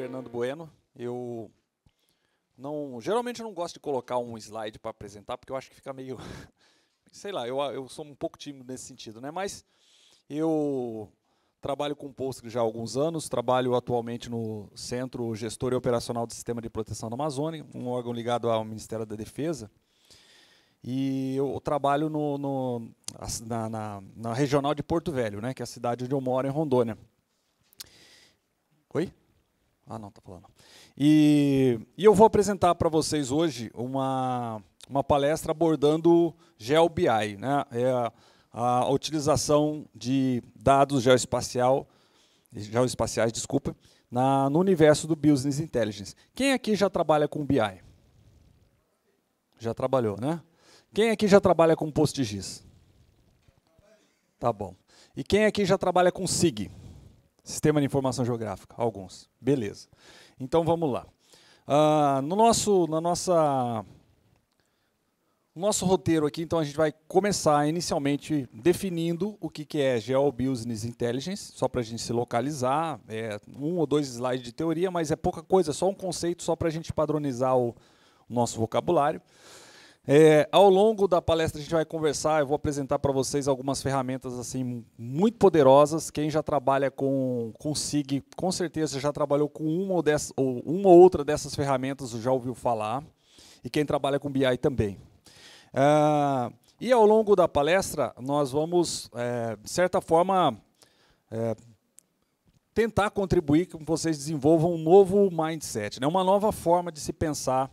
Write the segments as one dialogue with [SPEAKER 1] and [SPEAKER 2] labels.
[SPEAKER 1] Fernando Bueno. Eu não, geralmente eu não gosto de colocar um slide para apresentar, porque eu acho que fica meio, sei lá, eu, eu sou um pouco tímido nesse sentido, né? Mas eu trabalho com Postgres já há alguns anos, trabalho atualmente no Centro Gestor e Operacional do Sistema de Proteção da Amazônia, um órgão ligado ao Ministério da Defesa. E eu trabalho no, no na, na, na regional de Porto Velho, né, que é a cidade onde eu moro, em Rondônia. Oi? Ah, não, tá falando. E, e eu vou apresentar para vocês hoje uma, uma palestra abordando GeoBI, né? É a, a utilização de dados geoespacial, geoespaciais, desculpa, na, no universo do Business Intelligence. Quem aqui já trabalha com BI? Já trabalhou, né? Quem aqui já trabalha com PostGIS? Tá bom. E quem aqui já trabalha com SIG? Sistema de Informação Geográfica, alguns. Beleza. Então vamos lá. Uh, no nosso, na nossa, nosso roteiro aqui, então a gente vai começar inicialmente definindo o que, que é GeoBusiness Business Intelligence, só para a gente se localizar. É um ou dois slides de teoria, mas é pouca coisa, é só um conceito, só para a gente padronizar o, o nosso vocabulário. É, ao longo da palestra a gente vai conversar, eu vou apresentar para vocês algumas ferramentas assim muito poderosas. Quem já trabalha com, com SIG, com certeza já trabalhou com uma ou, dessas, ou uma ou outra dessas ferramentas, já ouviu falar. E quem trabalha com BI também. Ah, e ao longo da palestra nós vamos, é, de certa forma, é, tentar contribuir que vocês desenvolvam um novo mindset, né? uma nova forma de se pensar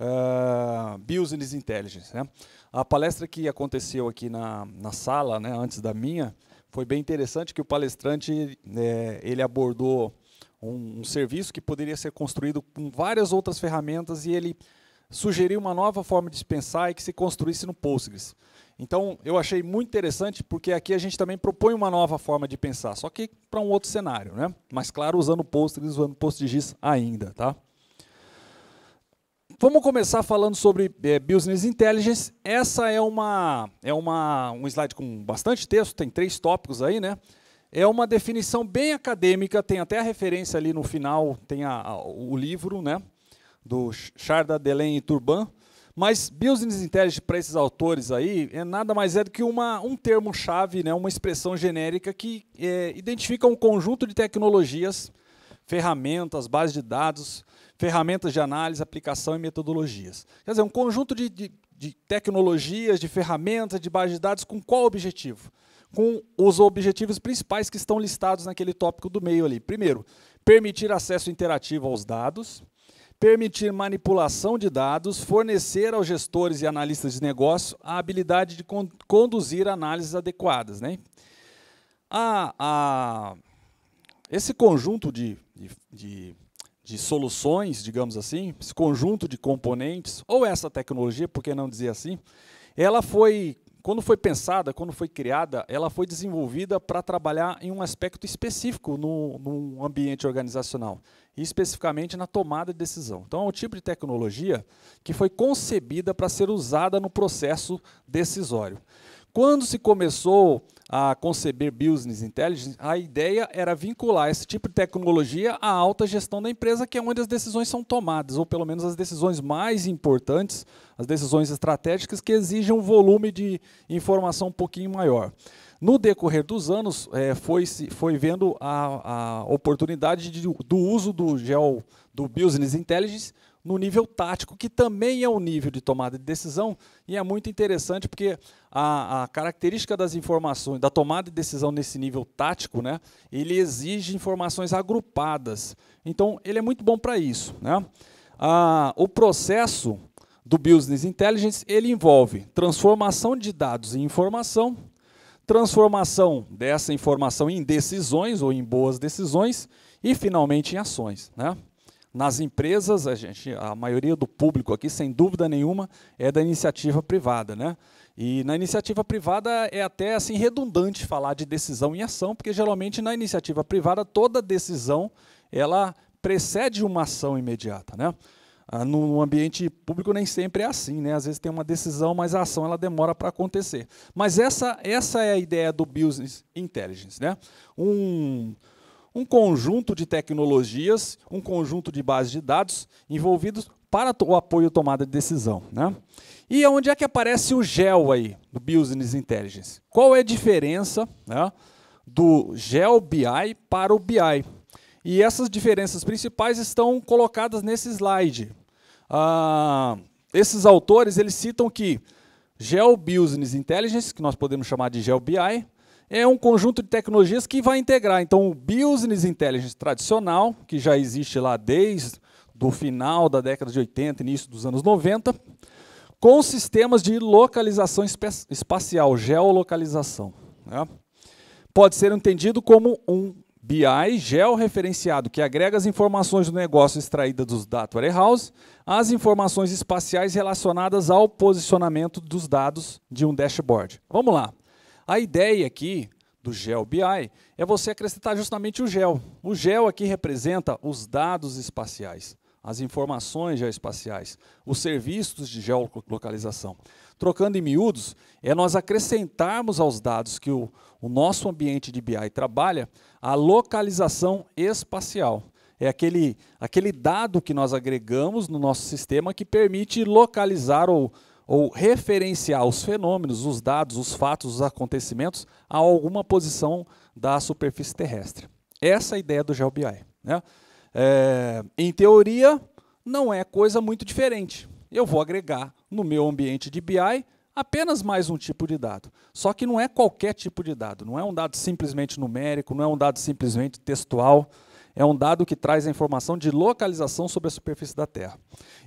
[SPEAKER 1] uh, Business Intelligence. Né? A palestra que aconteceu aqui na, na sala, né, antes da minha, foi bem interessante que o palestrante é, ele abordou um, um, serviço que poderia ser construído com várias outras ferramentas e ele sugeriu uma nova forma de pensar e que se construísse no Postgres. Então, eu achei muito interessante porque aqui a gente também propõe uma nova forma de pensar, só que para um outro cenário, né? Mas claro, usando o Postgres, usando PostGIS ainda, tá? Vamos começar falando sobre é, Business Intelligence. Essa é uma é uma um slide com bastante texto, tem três tópicos aí, né? É uma definição bem acadêmica, tem até a referência ali no final, tem a, a, o livro, né, do Charda Delen e Turban. Mas Business Intelligence para esses autores aí é nada mais é do que uma, um termo chave, né, uma expressão genérica que é, identifica um conjunto de tecnologias, ferramentas, bases de dados, ferramentas de análise, aplicação e metodologias. Quer dizer, um conjunto de, de, de tecnologias, de ferramentas, de bases de dados, com qual objetivo? Com os objetivos principais que estão listados naquele tópico do meio ali. Primeiro, permitir acesso interativo aos dados, permitir manipulação de dados, fornecer aos gestores e analistas de negócio a habilidade de con conduzir análises adequadas. Né? A, a, esse conjunto de, de, de de soluções, digamos assim, esse conjunto de componentes, ou essa tecnologia, por que não dizer assim, ela foi, quando foi pensada, quando foi criada, ela foi desenvolvida para trabalhar em um aspecto específico no, ambiente organizacional, e especificamente na tomada de decisão. Então, é um tipo de tecnologia que foi concebida para ser usada no processo decisório. Quando se começou a conceber Business Intelligence, a ideia era vincular esse tipo de tecnologia à alta gestão da empresa, que é onde as decisões são tomadas, ou pelo menos as decisões mais importantes, as decisões estratégicas que exigem um volume de informação um pouquinho maior. No decorrer dos anos, é, eh, foi, foi vendo a, a oportunidade de, do uso do, gel, do Business Intelligence no nível tático, que também é um nível de tomada de decisão, e é muito interessante porque a, a característica das informações, da tomada de decisão nesse nível tático, né, ele exige informações agrupadas. Então, ele é muito bom para isso. Né? Ah, o processo do Business Intelligence ele envolve transformação de dados em informação, transformação dessa informação em decisões ou em boas decisões e finalmente em ações, né? Nas empresas, a, gente, a maioria do público aqui, sem dúvida nenhuma, é da iniciativa privada. Né? E na iniciativa privada é até assim redundante falar de decisão em ação, porque geralmente na iniciativa privada toda decisão ela precede uma ação imediata. Né? Ah, no ambiente público nem sempre é assim, né? Às vezes tem uma decisão, mas a ação ela demora para acontecer. Mas essa, essa é a ideia do business intelligence, né? Um, um conjunto de tecnologias, um conjunto de bases de dados envolvidos para o apoio à tomada de decisão. Né? E é onde é que aparece o GEL aí, do Business Intelligence? Qual é a diferença né, do GEL BI para o BI? E essas diferenças principais estão colocadas nesse slide. Ah, esses autores eles citam que Geo Business Intelligence, que nós podemos chamar de Geo BI, é um conjunto de tecnologias que vai integrar então o business intelligence tradicional, que já existe lá desde do final da década de 80, início dos anos 90, com sistemas de localização espacial, geolocalização. Né? Pode ser entendido como um BI georreferenciado, que agrega as informações do negócio extraídas dos data warehouse, as informações espaciais relacionadas ao posicionamento dos dados de um dashboard. Vamos lá. A ideia aqui do Gel BI é você acrescentar justamente o gel. O gel aqui representa os dados espaciais, as informações geoespaciais, os serviços de geolocalização. Trocando em miúdos, é nós acrescentarmos aos dados que o, o nosso ambiente de BI trabalha a localização espacial. É aquele, aquele dado que nós agregamos no nosso sistema que permite localizar ou ou referenciar os fenômenos, os dados, os fatos, os acontecimentos a alguma posição da superfície terrestre. Essa é a ideia do GeoBI. Né? É, em teoria, não é coisa muito diferente. Eu vou agregar no meu ambiente de BI apenas mais um tipo de dado. Só que não é qualquer tipo de dado. Não é um dado simplesmente numérico, não é um dado simplesmente textual. É um dado que traz a informação de localização sobre a superfície da Terra.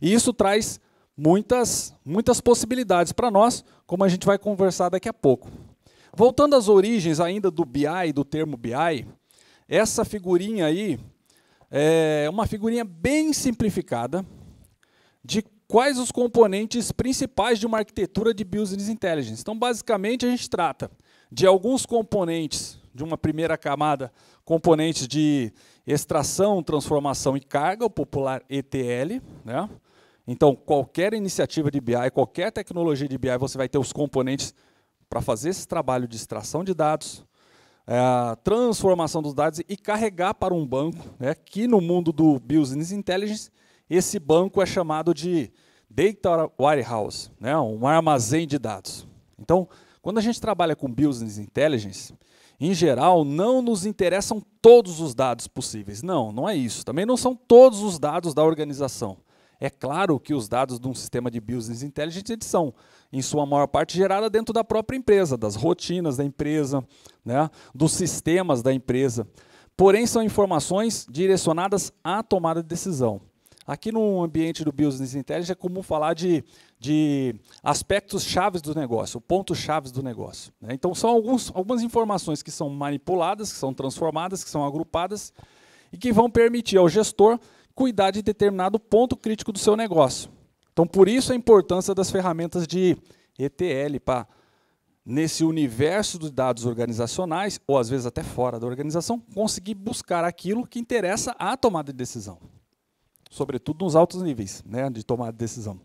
[SPEAKER 1] E isso traz muitas, muitas possibilidades para nós, como a gente vai conversar daqui a pouco. Voltando às origens ainda do BI, do termo BI, essa figurinha aí é uma figurinha bem simplificada de quais os componentes principais de uma arquitetura de Business Intelligence. Então, basicamente, a gente trata de alguns componentes de uma primeira camada, componentes de extração, transformação e carga, o popular ETL, né? Então, qualquer iniciativa de BI, qualquer tecnologia de BI, você vai ter os componentes para fazer esse trabalho de extração de dados, é, transformação dos dados e carregar para um banco. Né, que no mundo do Business Intelligence, esse banco é chamado de Data Warehouse, né, um armazém de dados. Então, quando a gente trabalha com Business Intelligence, em geral, não nos interessam todos os dados possíveis. Não, não é isso. Também não são todos os dados da organização. É claro que os dados de um sistema de business intelligence eles são, em sua maior parte, gerados dentro da própria empresa, das rotinas da empresa, né, dos sistemas da empresa. Porém, são informações direcionadas à tomada de decisão. Aqui no ambiente do business intelligence é comum falar de, de aspectos chaves do negócio, pontos chaves do negócio. Né? Então, são alguns, algumas informações que são manipuladas, que são transformadas, que são agrupadas e que vão permitir ao gestor cuidar de determinado ponto crítico do seu negócio. Então, por isso a importância das ferramentas de ETL para nesse universo dos dados organizacionais, ou às vezes até fora da organização, conseguir buscar aquilo que interessa à tomada de decisão. Sobretudo nos altos níveis né, de tomada de decisão.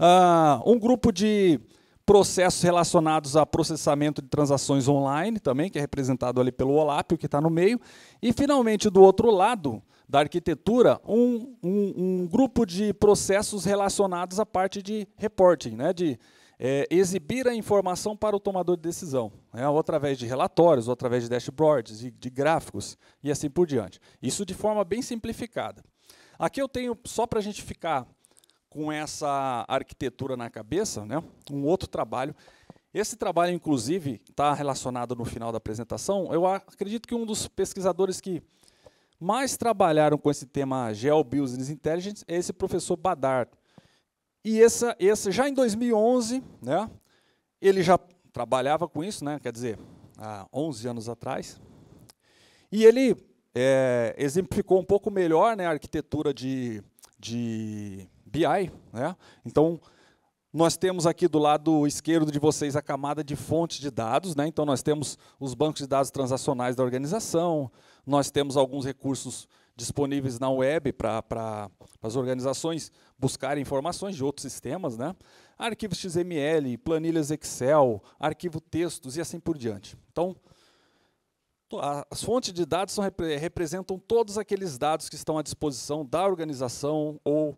[SPEAKER 1] Ah, um grupo de processos relacionados a processamento de transações online também, que é representado ali pelo OLAP, o que está no meio. E, finalmente, do outro lado, da arquitetura um, um, um grupo de processos relacionados à parte de reporting, né, de é, exibir a informação para o tomador de decisão, né, ou através de relatórios, ou através de dashboards, de, de gráficos e assim por diante. Isso de forma bem simplificada. Aqui eu tenho, só para a gente ficar com essa arquitetura na cabeça, né, um outro trabalho. Esse trabalho, inclusive, está relacionado no final da apresentação. Eu acredito que um dos pesquisadores que mais trabalharam com esse tema Geo-Business Intelligence é esse professor Badar E essa, essa já em 2011, né, ele já trabalhava com isso, né, quer dizer, há 11 anos atrás. E ele é, exemplificou um pouco melhor né, a arquitetura de, de BI. Né? Então, nós temos aqui do lado esquerdo de vocês a camada de fontes de dados, né? então nós temos os bancos de dados transacionais da organização, nós temos alguns recursos disponíveis na web para as organizações buscarem informações de outros sistemas, né? arquivos XML, planilhas Excel, arquivo textos e assim por diante. Então, as fontes de dados são, representam todos aqueles dados que estão à disposição da organização ou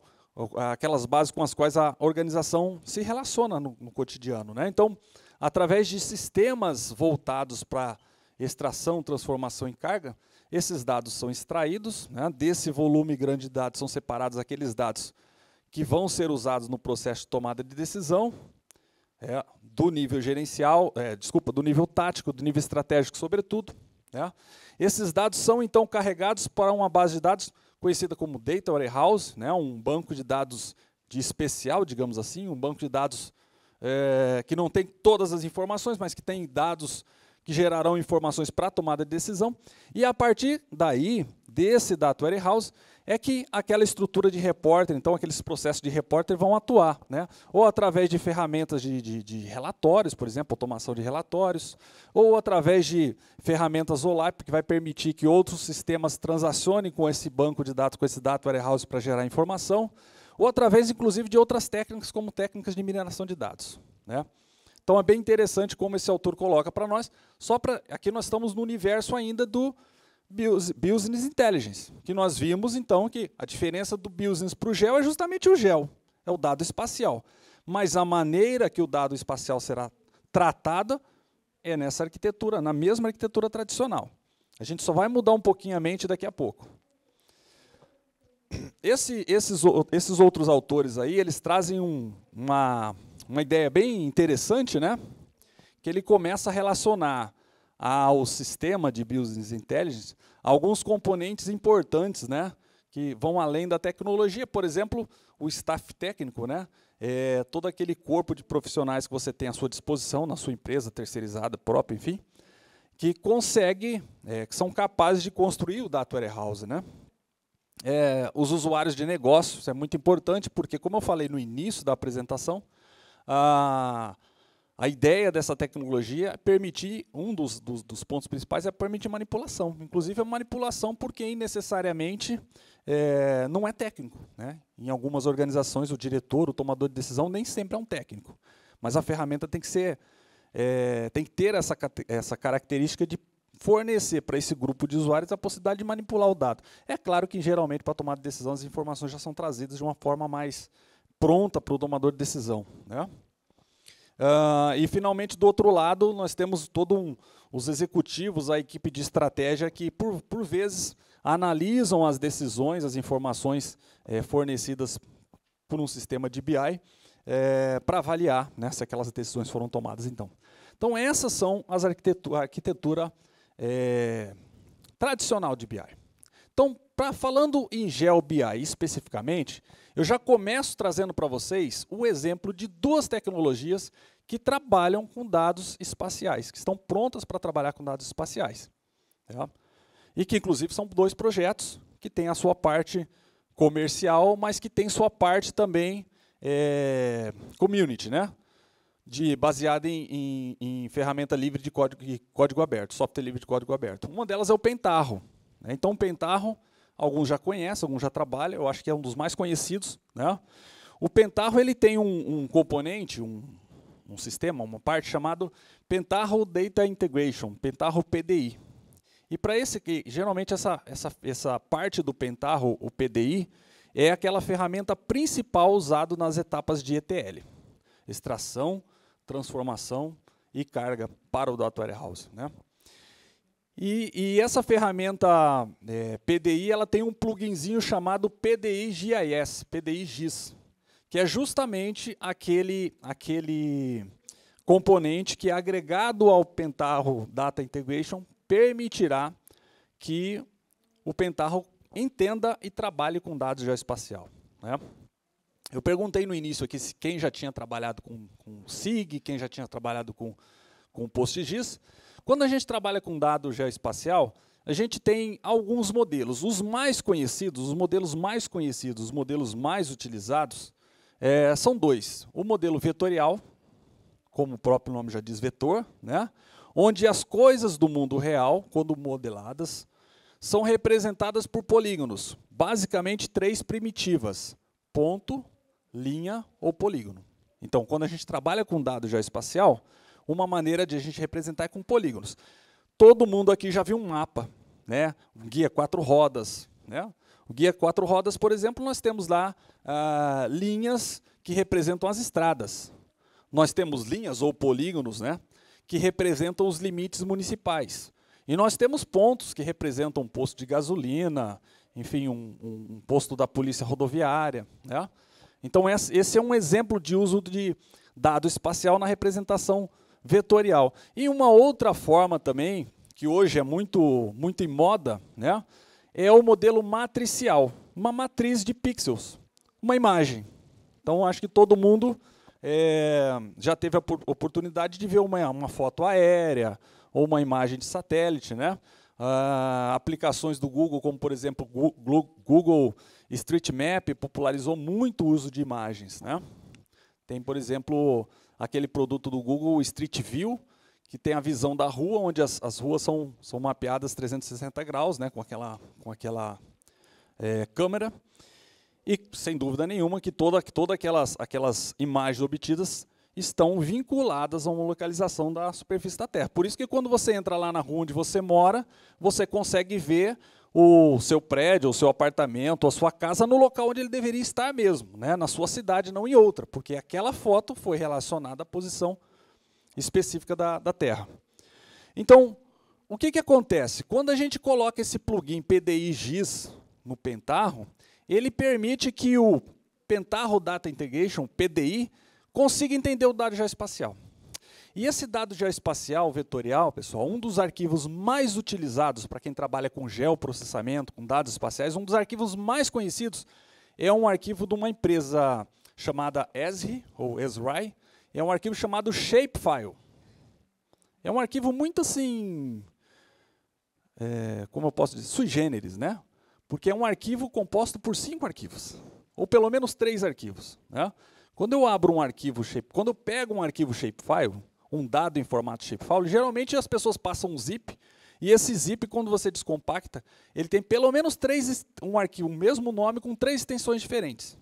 [SPEAKER 1] ah, aquelas bases com as quais a organização se relaciona no, no cotidiano. Né? Então, através de sistemas voltados para extração, transformação e carga, esses dados são extraídos, né? desse volume grande de dados são separados aqueles dados que vão ser usados no processo de tomada de decisão, é, do nível gerencial, é, desculpa, do nível tático, do nível estratégico, sobretudo. Né? Esses dados são então carregados para uma base de dados conhecida como Data Warehouse, né, um banco de dados de especial, digamos assim, um banco de dados é, que não tem todas as informações, mas que tem dados que gerarão informações para a tomada de decisão. E a partir daí, desse Data Warehouse, é que aquela estrutura de repórter, então aqueles processos de repórter vão atuar, né? ou através de ferramentas de, de, de relatórios, por exemplo, automação de relatórios, ou através de ferramentas OLAP, que vai permitir que outros sistemas transacionem com esse banco de dados, com esse data warehouse para gerar informação, ou através, inclusive, de outras técnicas, como técnicas de mineração de dados. Né? Então é bem interessante como esse autor coloca para nós, só para aqui nós estamos no universo ainda do business intelligence, que nós vimos então que a diferença do business para o gel é justamente o gel, é o dado espacial. Mas a maneira que o dado espacial será tratado é nessa arquitetura, na mesma arquitetura tradicional. A gente só vai mudar um pouquinho a mente daqui a pouco. Esse, esses, esses outros autores aí, eles trazem um, uma, uma ideia bem interessante, né? Que ele começa a relacionar ao sistema de business intelligence alguns componentes importantes, né? Que vão além da tecnologia, por exemplo, o staff técnico, né? É, todo aquele corpo de profissionais que você tem à sua disposição na sua empresa terceirizada própria, enfim, que consegue, é, que são capazes de construir o data warehouse, né? É, os usuários de negócios é muito importante porque, como eu falei no início da apresentação, a ah, a ideia dessa tecnologia é permitir, um dos, dos, dos, pontos principais é permitir manipulação. Inclusive a manipulação por quem necessariamente é, não é técnico. Né? Em algumas organizações, o diretor, o tomador de decisão, nem sempre é um técnico. Mas a ferramenta tem que ser, é, tem que ter essa, essa característica de fornecer para esse grupo de usuários a possibilidade de manipular o dado. É claro que geralmente para tomar decisão as informações já são trazidas de uma forma mais pronta para o tomador de decisão, né? Uh, e finalmente, do outro lado, nós temos todo um, os executivos, a equipe de estratégia que, por, por vezes, analisam as decisões, as informações é, fornecidas por um sistema de BI é, eh, para avaliar né, se aquelas decisões foram tomadas. Então, então essas são as arquitetura, a arquitetura é, tradicional de BI. Então, pra, falando em Gel BI especificamente, eu já começo trazendo para vocês o exemplo de duas tecnologias que trabalham com dados espaciais, que estão prontas para trabalhar com dados espaciais. Tá? E que, inclusive, são dois projetos que têm a sua parte comercial, mas que têm sua parte também é, community, né? De, baseada em, em, em ferramenta livre de código, de código aberto, software livre de código aberto. Uma delas é o Pentarro. Né? Então, o Pentarro, alguns já conhecem, alguns já trabalham, eu acho que é um dos mais conhecidos. Né? O Pentarro ele tem um, um componente, um, um sistema, uma parte chamado Pentaho Data Integration, Pentaho PDI. E para esse geralmente essa, essa, essa parte do Pentaho, o PDI, é aquela ferramenta principal usada nas etapas de ETL, extração, transformação e carga para o Data Warehouse. Né? E, e essa ferramenta é, PDI ela tem um pluginzinho chamado PDI GIS, PDI GIS, que é justamente aquele, aquele componente que, agregado ao Pentaho Data Integration, permitirá que o Pentaho entenda e trabalhe com dados geoespacial. Né? Eu perguntei no início aqui se quem já tinha trabalhado com, com SIG, quem já tinha trabalhado com, com PostGIS. Quando a gente trabalha com dado geoespacial, a gente tem alguns modelos. Os mais conhecidos, os modelos mais conhecidos, os modelos mais utilizados, é, são dois. O modelo vetorial, como o próprio nome já diz, vetor, né? onde as coisas do mundo real, quando modeladas, são representadas por polígonos, basicamente três primitivas: ponto, linha ou polígono. Então, quando a gente trabalha com dado geoespacial, espacial, uma maneira de a gente representar é com polígonos. Todo mundo aqui já viu um mapa, né? um guia quatro rodas. Né? O guia quatro rodas, por exemplo, nós temos lá ah, linhas que representam as estradas. Nós temos linhas ou polígonos né, que representam os limites municipais. E nós temos pontos que representam um posto de gasolina, enfim, um, um, um posto da polícia rodoviária. Né? Então, esse é um exemplo de uso de dado espacial na representação vetorial. E uma outra forma também, que hoje é muito, muito em moda, né, é o modelo matricial, uma matriz de pixels, uma imagem. Então, acho que todo mundo é, já teve a oportunidade de ver uma, uma foto aérea ou uma imagem de satélite, né? Ah, aplicações do Google, como por exemplo Google Street Map, popularizou muito o uso de imagens. Né? Tem, por exemplo, aquele produto do Google, Street View, que tem a visão da rua, onde as, as ruas são, são mapeadas 360 graus, né, com aquela, com aquela é, câmera. E, sem dúvida nenhuma, que todas toda aquelas, aquelas imagens obtidas estão vinculadas a uma localização da superfície da Terra. Por isso que quando você entra lá na rua onde você mora, você consegue ver o seu prédio, o seu apartamento, a sua casa no local onde ele deveria estar mesmo, né? na sua cidade, não em outra, porque aquela foto foi relacionada à posição específica da, da Terra. Então, o que, que acontece? Quando a gente coloca esse plugin PDI-GIS no Pentarro, ele permite que o Pentarro Data Integration, PDI, consiga entender o dado geoespacial. E esse dado geoespacial vetorial, pessoal, um dos arquivos mais utilizados para quem trabalha com geoprocessamento, com dados espaciais, um dos arquivos mais conhecidos é um arquivo de uma empresa chamada ESRI, ou ESRI, é um arquivo chamado Shapefile. É um arquivo muito assim, é, como eu posso dizer, sui generis, né? Porque é um arquivo composto por cinco arquivos, ou pelo menos três arquivos, né? Quando eu abro um arquivo shape, quando eu pego um arquivo shapefile, um dado em formato shapefile, geralmente as pessoas passam um zip, e esse zip, quando você descompacta, ele tem pelo menos três, um arquivo, o mesmo nome, com três extensões diferentes.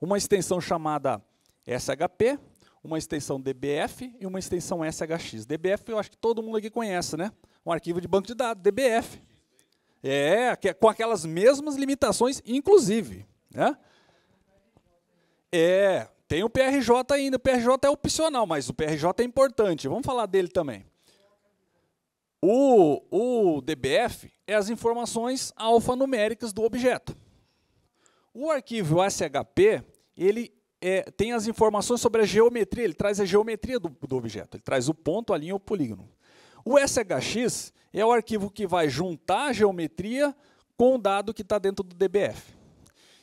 [SPEAKER 1] Uma extensão chamada SHP, uma extensão DBF e uma extensão SHX. DBF eu acho que todo mundo aqui conhece, né? Um arquivo de banco de dados, DBF. É, é, com aquelas mesmas limitações, inclusive. Né? É, tem o PRJ ainda. O PRJ é opcional, mas o PRJ é importante. Vamos falar dele também. O, o DBF é as informações alfanuméricas do objeto. O arquivo SHP, ele é, tem as informações sobre a geometria, ele traz a geometria do, do objeto, ele traz o ponto, a linha e o polígono. O SHX é o arquivo que vai juntar a geometria com o dado que está dentro do DBF.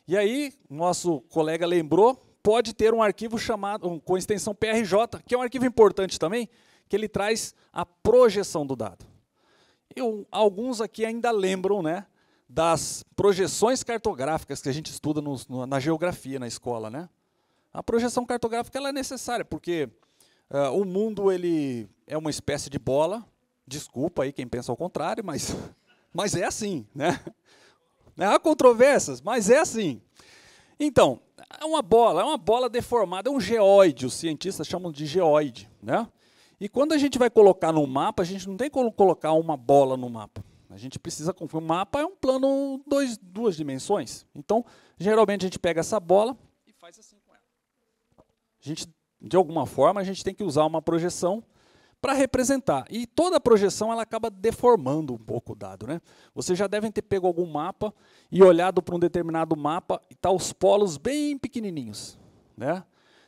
[SPEAKER 1] E aí, nosso colega lembrou pode ter um arquivo chamado com extensão PRJ, que é um arquivo importante também, que ele traz a projeção do dado. Eu, alguns aqui ainda lembram né, das projeções cartográficas que a gente estuda no, no, na geografia, na escola. Né? A projeção cartográfica ela é necessária, porque uh, o mundo ele é uma espécie de bola. Desculpa aí quem pensa ao contrário, mas, mas é assim. Né? Há controvérsias, mas é assim. Então, é uma bola, é uma bola deformada, é um geóide, os cientistas chamam de geóide, né? E quando a gente vai colocar no mapa, a gente não tem como colocar uma bola no mapa. A gente precisa, o mapa é um plano dois, duas dimensões. Então, geralmente a gente pega essa bola e faz assim com ela. A gente, de alguma forma, a gente tem que usar uma projeção para representar. E toda a projeção ela acaba deformando um pouco o dado. Né? Vocês já devem ter pego algum mapa e olhado para um determinado mapa e tá os polos bem pequenininhos. Né?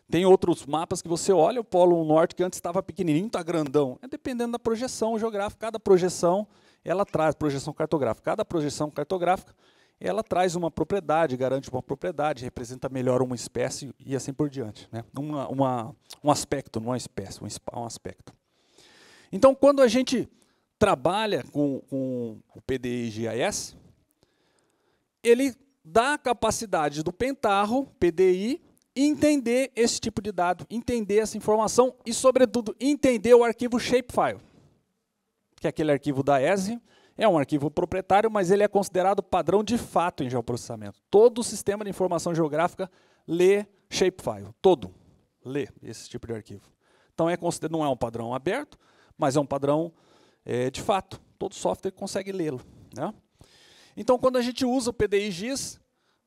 [SPEAKER 1] Tem outros mapas que você olha, o polo norte que antes estava pequenininho, está grandão. É dependendo da projeção geográfica. Cada projeção, ela traz, projeção cartográfica, cada projeção cartográfica, ela traz uma propriedade, garante uma propriedade, representa melhor uma espécie e assim por diante. Né? Uma, uma um aspecto, não uma espécie, um, um aspecto. Então, quando a gente trabalha com, com o PDI GIS, ele dá a capacidade do pentarro, PDI, entender esse tipo de dado, entender essa informação e, sobretudo, entender o arquivo shapefile, que é aquele arquivo da ESE, é um arquivo proprietário, mas ele é considerado padrão de fato em geoprocessamento. Todo o sistema de informação geográfica lê shapefile, todo lê esse tipo de arquivo. Então é não é um padrão aberto, mas é um padrão é, de fato. Todo software consegue lê-lo. Né? Então, quando a gente usa o PDI-GIS,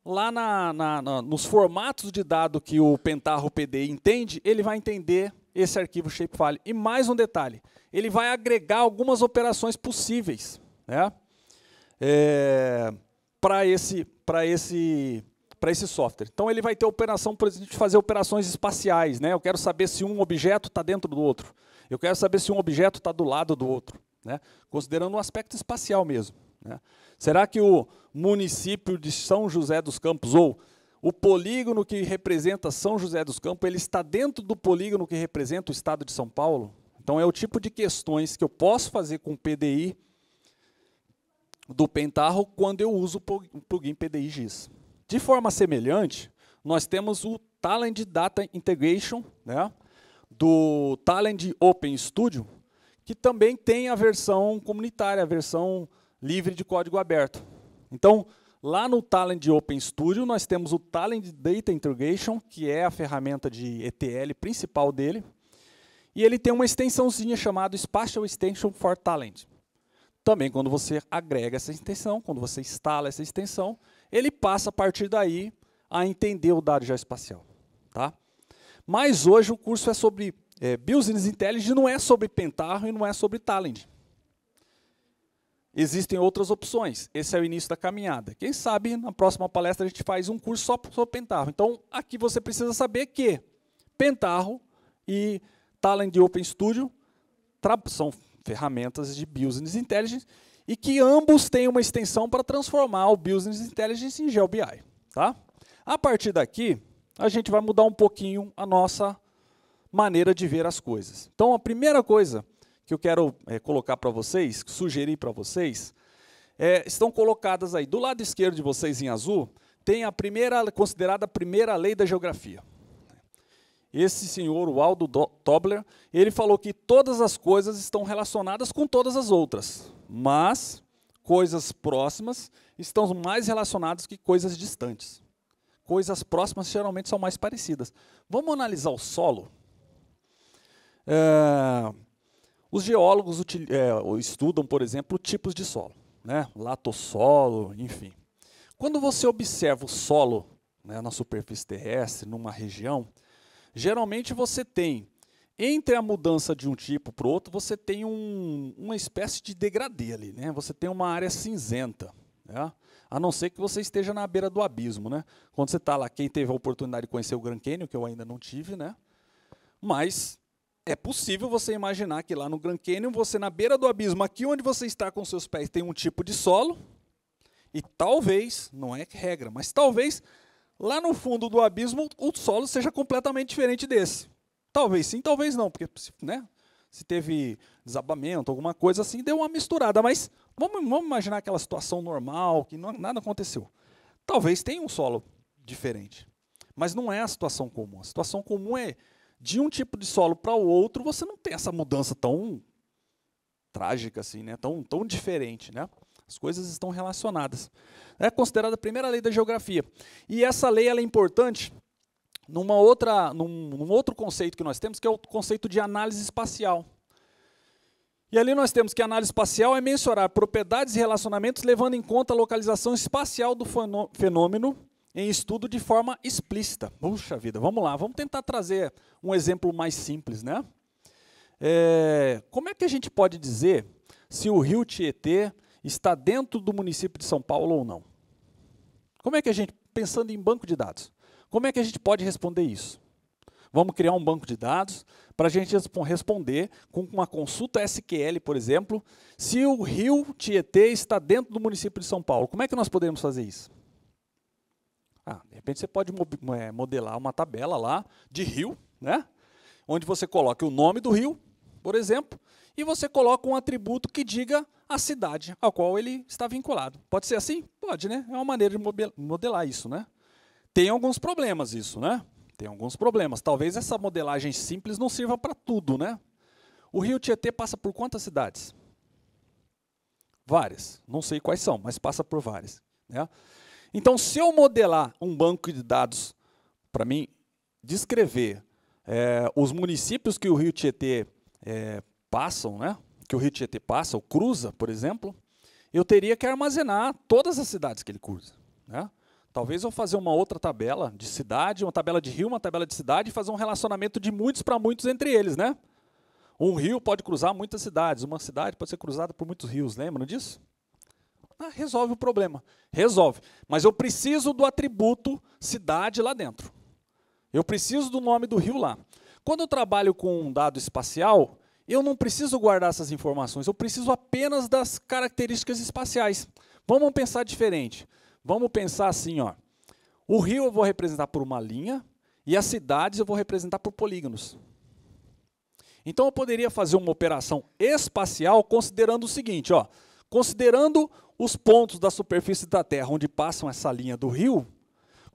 [SPEAKER 1] lá na, na, na, nos formatos de dado que o Pentaho PDI entende, ele vai entender esse arquivo shapefile. E mais um detalhe, ele vai agregar algumas operações possíveis né? É, para esse, esse, esse software. Então ele vai ter operação, por exemplo, de fazer operações espaciais. Né? Eu quero saber se um objeto está dentro do outro. Eu quero saber se um objeto está do lado do outro, né? considerando um aspecto espacial mesmo. Né? Será que o município de São José dos Campos, ou o polígono que representa São José dos Campos, ele está dentro do polígono que representa o estado de São Paulo? Então, é o tipo de questões que eu posso fazer com o PDI do Pentarro quando eu uso o plugin PDI GIS. De forma semelhante, nós temos o Talent Data Integration, né? do Talend Open Studio, que também tem a versão comunitária, a versão livre de código aberto. Então, lá no Talend Open Studio, nós temos o Talend Data Integration, que é a ferramenta de ETL principal dele, e ele tem uma extensãozinha chamada Spatial Extension for Talent. Também quando você agrega essa extensão, quando você instala essa extensão, ele passa a partir daí a entender o dado espacial, Tá? Mas hoje o curso é sobre é, Business Intelligence, não é sobre Pentaho e não é sobre Talent. Existem outras opções. Esse é o início da caminhada. Quem sabe na próxima palestra a gente faz um curso só sobre Pentaho. Então aqui você precisa saber que Pentaho e Talent de Open Studio são ferramentas de Business Intelligence e que ambos têm uma extensão para transformar o Business Intelligence em GeoBI. Tá? A partir daqui, a gente vai mudar um pouquinho a nossa maneira de ver as coisas. Então, a primeira coisa que eu quero é, colocar para vocês, sugerir para vocês, é, estão colocadas aí. Do lado esquerdo de vocês, em azul, tem a primeira, considerada a primeira lei da geografia. Esse senhor, o Aldo Tobler, ele falou que todas as coisas estão relacionadas com todas as outras, mas coisas próximas estão mais relacionadas que coisas distantes coisas próximas geralmente são mais parecidas. Vamos analisar o solo. É, os geólogos util, é, estudam, por exemplo, tipos de solo, né? latossolo, enfim. Quando você observa o solo né, na superfície terrestre, numa região, geralmente você tem, entre a mudança de um tipo para o outro, você tem um, uma espécie de degradê ali, né? você tem uma área cinzenta. Né? a não ser que você esteja na beira do abismo, né? Quando você está lá, quem teve a oportunidade de conhecer o Grand Canyon, que eu ainda não tive, né? Mas é possível você imaginar que lá no Grand Canyon, você na beira do abismo, aqui onde você está com seus pés, tem um tipo de solo, e talvez, não é regra, mas talvez lá no fundo do abismo o solo seja completamente diferente desse. Talvez sim, talvez não, porque né, se teve desabamento, alguma coisa assim, deu uma misturada, mas Vamos, vamos imaginar aquela situação normal, que não, nada aconteceu. Talvez tenha um solo diferente, mas não é a situação comum. A situação comum é de um tipo de solo para o outro, você não tem essa mudança tão trágica assim, né? Tão, tão diferente, né? As coisas estão relacionadas. É considerada a primeira lei da geografia. E essa lei ela é importante numa outra, num, num outro conceito que nós temos, que é o conceito de análise espacial. E ali nós temos que a análise espacial é mensurar propriedades e relacionamentos levando em conta a localização espacial do fenômeno em estudo de forma explícita. Puxa vida, vamos lá, vamos tentar trazer um exemplo mais simples, né? É, como é que a gente pode dizer se o rio Tietê está dentro do município de São Paulo ou não? Como é que a gente, pensando em banco de dados, como é que a gente pode responder isso? Vamos criar um banco de dados para a gente responder com uma consulta SQL, por exemplo, se o rio Tietê está dentro do município de São Paulo. Como é que nós podemos fazer isso? Ah, de repente você pode é, modelar uma tabela lá de rio, né? onde você coloca o nome do rio, por exemplo, e você coloca um atributo que diga a cidade ao qual ele está vinculado. Pode ser assim? Pode, né? É uma maneira de modelar isso, né? Tem alguns problemas isso, né? Tem alguns problemas. Talvez essa modelagem simples não sirva para tudo, né? O rio Tietê passa por quantas cidades? Várias. Não sei quais são, mas passa por várias. Né? Então, se eu modelar um banco de dados para mim descrever é, os municípios que o rio Tietê é, passam, né? que o rio Tietê passa, ou cruza, por exemplo, eu teria que armazenar todas as cidades que ele cruza. Né? Talvez eu fazer uma outra tabela de cidade, uma tabela de rio, uma tabela de cidade e fazer um relacionamento de muitos para muitos entre eles, né? Um rio pode cruzar muitas cidades, uma cidade pode ser cruzada por muitos rios, lembram disso? Ah, resolve o problema, resolve. Mas eu preciso do atributo cidade lá dentro. Eu preciso do nome do rio lá. Quando eu trabalho com um dado espacial, eu não preciso guardar essas informações, eu preciso apenas das características espaciais. Vamos pensar diferente. Vamos pensar assim, ó. O rio eu vou representar por uma linha e as cidades eu vou representar por polígonos. Então eu poderia fazer uma operação espacial considerando o seguinte, ó, considerando os pontos da superfície da Terra onde passam essa linha do rio,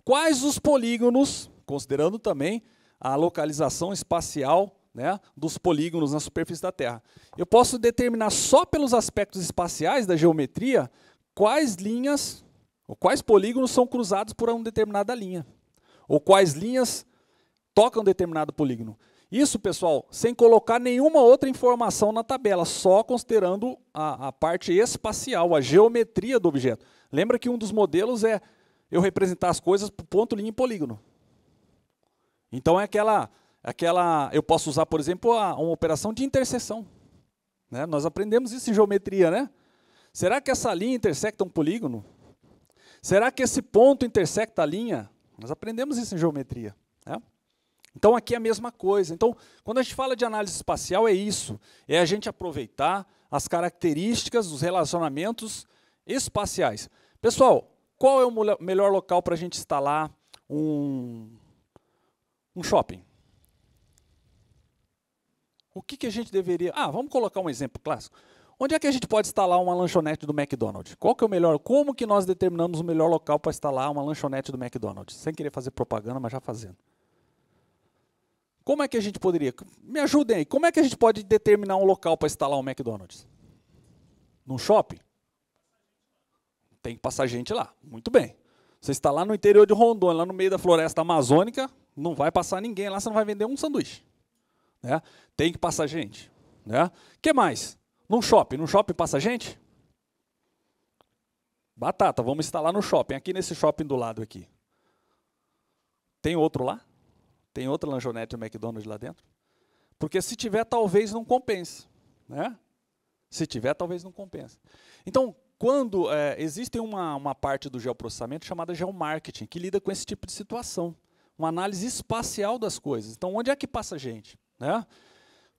[SPEAKER 1] quais os polígonos, considerando também a localização espacial né, dos polígonos na superfície da Terra. Eu posso determinar só pelos aspectos espaciais da geometria quais linhas ou quais polígonos são cruzados por uma determinada linha? Ou quais linhas tocam determinado polígono? Isso, pessoal, sem colocar nenhuma outra informação na tabela, só considerando a, a parte espacial, a geometria do objeto. Lembra que um dos modelos é eu representar as coisas por ponto, linha e polígono. Então é aquela, aquela, eu posso usar, por exemplo, a, uma operação de interseção. Né? Nós aprendemos isso em geometria, né? Será que essa linha intersecta um polígono? Será que esse ponto intersecta a linha? Nós aprendemos isso em geometria. Né? Então, aqui é a mesma coisa. Então, quando a gente fala de análise espacial, é isso. É a gente aproveitar as características os relacionamentos espaciais. Pessoal, qual é o melhor local para a gente instalar um, um shopping? O que, que a gente deveria. Ah, vamos colocar um exemplo clássico. Onde é que a gente pode instalar uma lanchonete do McDonald's? Qual que é o melhor? Como que nós determinamos o melhor local para instalar uma lanchonete do McDonald's? Sem querer fazer propaganda, mas já fazendo. Como é que a gente poderia? Me ajudem aí. Como é que a gente pode determinar um local para instalar um McDonald's? Num shopping? Tem que passar gente lá. Muito bem. Você está lá no interior de Rondônia, lá no meio da floresta amazônica, não vai passar ninguém lá, você não vai vender um sanduíche. Né? Tem que passar gente. Né? que mais? Num shopping, num shopping passa gente? Batata, vamos instalar no shopping, aqui nesse shopping do lado aqui. Tem outro lá? Tem outra lanchonete e McDonald's lá dentro? Porque se tiver, talvez não compense. Né? Se tiver, talvez não compense. Então, quando é, existe uma, uma parte do geoprocessamento chamada geomarketing, que lida com esse tipo de situação. Uma análise espacial das coisas. Então, onde é que passa gente? Né?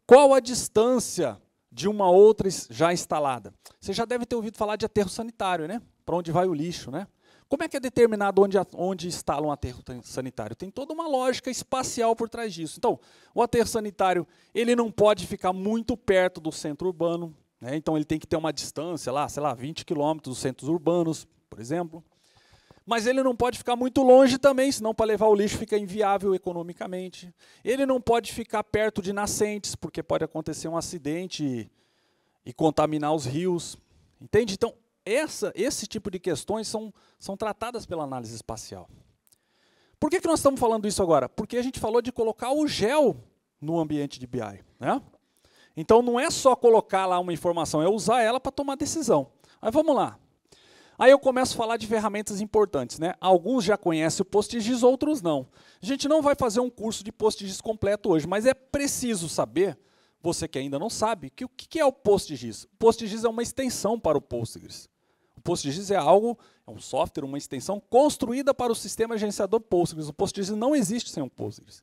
[SPEAKER 1] Qual a distância de uma outra já instalada. Você já deve ter ouvido falar de aterro sanitário, né? Para onde vai o lixo, né? Como é que é determinado onde, onde instala um aterro sanitário? Tem toda uma lógica espacial por trás disso. Então, o aterro sanitário ele não pode ficar muito perto do centro urbano, né? então ele tem que ter uma distância lá, sei lá, 20 quilômetros dos centros urbanos, por exemplo. Mas ele não pode ficar muito longe também, senão para levar o lixo fica inviável economicamente. Ele não pode ficar perto de nascentes, porque pode acontecer um acidente e, e contaminar os rios. Entende? Então, essa, esse tipo de questões são, são tratadas pela análise espacial. Por que, que nós estamos falando isso agora? Porque a gente falou de colocar o gel no ambiente de BI. Né? Então, não é só colocar lá uma informação, é usar ela para tomar decisão. Aí vamos lá. Aí eu começo a falar de ferramentas importantes, né? Alguns já conhecem o PostGIS, outros não. A gente não vai fazer um curso de PostGIS completo hoje, mas é preciso saber, você que ainda não sabe, que o que é o PostGIS? O PostGIS é uma extensão para o PostGIS. O PostGIS é algo, é um software, uma extensão construída para o sistema gerenciador PostGIS. O PostGIS não existe sem o PostGIS.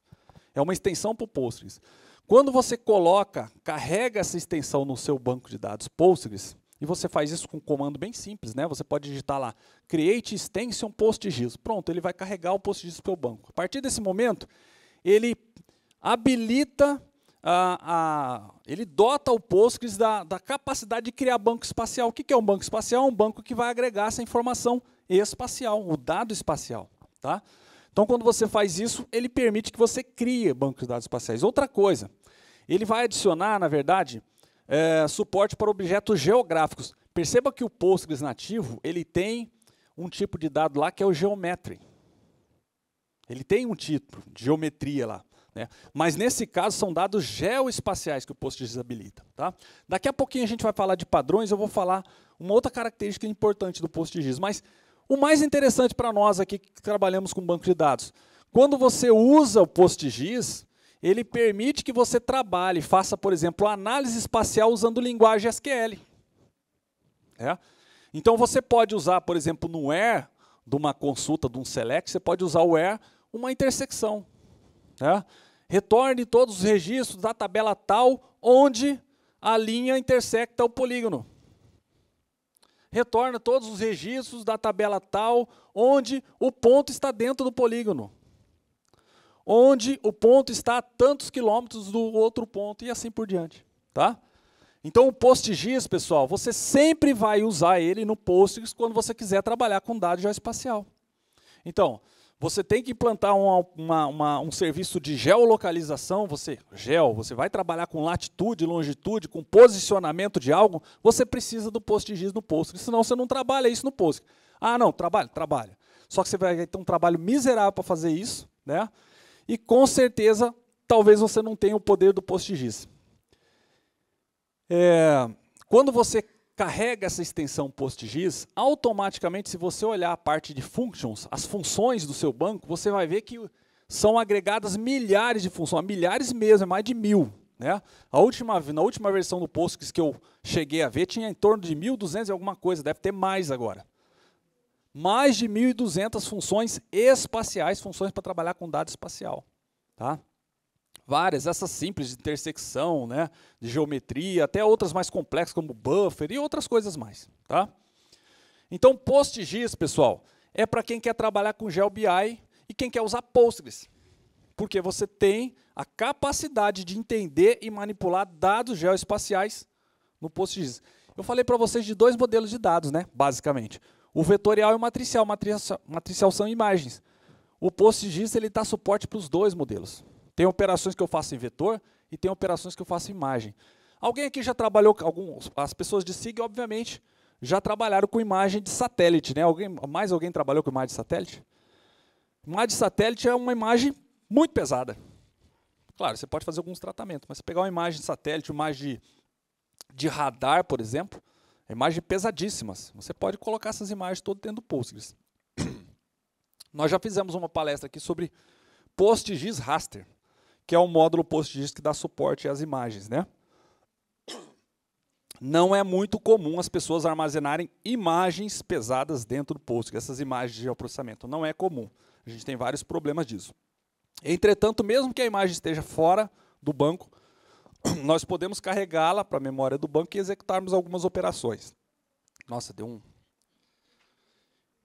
[SPEAKER 1] É uma extensão para o PostGIS. Quando você coloca, carrega essa extensão no seu banco de dados PostGIS, e você faz isso com um comando bem simples, né? Você pode digitar lá create extension PostGIS. Pronto, ele vai carregar o PostGIS para o banco. A partir desse momento, ele habilita a, ah, a, ele dota o Postgres da, da, capacidade de criar banco espacial. O que, é um banco espacial? É um banco que vai agregar essa informação espacial, o dado espacial. Tá? Então, quando você faz isso, ele permite que você crie bancos de dados espaciais. Outra coisa, ele vai adicionar, na verdade, é, suporte para objetos geográficos. Perceba que o Postgres nativo ele tem um tipo de dado lá que é o Geometry. Ele tem um título, tipo, geometria lá. Né? Mas nesse caso são dados geoespaciais que o Postgres habilita. Tá? Daqui a pouquinho a gente vai falar de padrões, eu vou falar uma outra característica importante do Postgres. Mas o mais interessante para nós aqui que trabalhamos com banco de dados, quando você usa o PostGIS, ele permite que você trabalhe, faça, por exemplo, análise espacial usando linguagem SQL. É? Então você pode usar, por exemplo, no where de uma consulta, de um select, você pode usar o where uma intersecção. É? Retorne todos os registros da tabela tal onde a linha intersecta o polígono. Retorna todos os registros da tabela tal onde o ponto está dentro do polígono onde o ponto está a tantos quilômetros do outro ponto e assim por diante, tá? Então o PostGIS, pessoal, você sempre vai usar ele no PostGIS quando você quiser trabalhar com dado geoespacial. Então, você tem que implantar uma, uma, uma, um serviço de geolocalização, você, gel, você vai trabalhar com latitude, longitude, com posicionamento de algo, você precisa do PostGIS no PostGIS, senão você não trabalha isso no PostGIS. Ah, não, trabalha, trabalha. Só que você vai ter um trabalho miserável para fazer isso, né? E com certeza, talvez você não tenha o poder do post É, quando você carrega essa extensão post automaticamente, se você olhar a parte de functions, as funções do seu banco, você vai ver que são agregadas milhares de funções, milhares mesmo, é mais de mil. Né? A última, na última versão do Postgres que eu cheguei a ver, tinha em torno de 1.200 e alguma coisa, deve ter mais agora mais de 1.200 funções espaciais, funções para trabalhar com dado espacial. Tá? Várias, essas simples de intersecção, né, de geometria, até outras mais complexas como buffer e outras coisas mais. Tá? Então, PostGIS, pessoal, é para quem quer trabalhar com GeoBI e quem quer usar Postgres. Porque você tem a capacidade de entender e manipular dados geoespaciais no PostGIS. Eu falei para vocês de dois modelos de dados, né, basicamente. O vetorial e o matricial. Matricial, matricial são imagens. O PostGIS ele dá suporte para os dois modelos. Tem operações que eu faço em vetor e tem operações que eu faço em imagem. Alguém aqui já trabalhou, alguns, as pessoas de SIG, obviamente, já trabalharam com imagem de satélite. Né? Alguém, mais alguém trabalhou com imagem de satélite? Imagem de satélite é uma imagem muito pesada. Claro, você pode fazer alguns tratamentos, mas se pegar uma imagem de satélite, uma imagem de, de radar, por exemplo, é imagens pesadíssimas. Você pode colocar essas imagens todas dentro do Postgres. Nós já fizemos uma palestra aqui sobre PostGIS Raster, que é o módulo PostGIS que dá suporte às imagens, né? Não é muito comum as pessoas armazenarem imagens pesadas dentro do Postgres, essas imagens de geoprocessamento. Não é comum. A gente tem vários problemas disso. Entretanto, mesmo que a imagem esteja fora do banco, nós podemos carregá-la para a memória do banco e executarmos algumas operações. Nossa, deu um.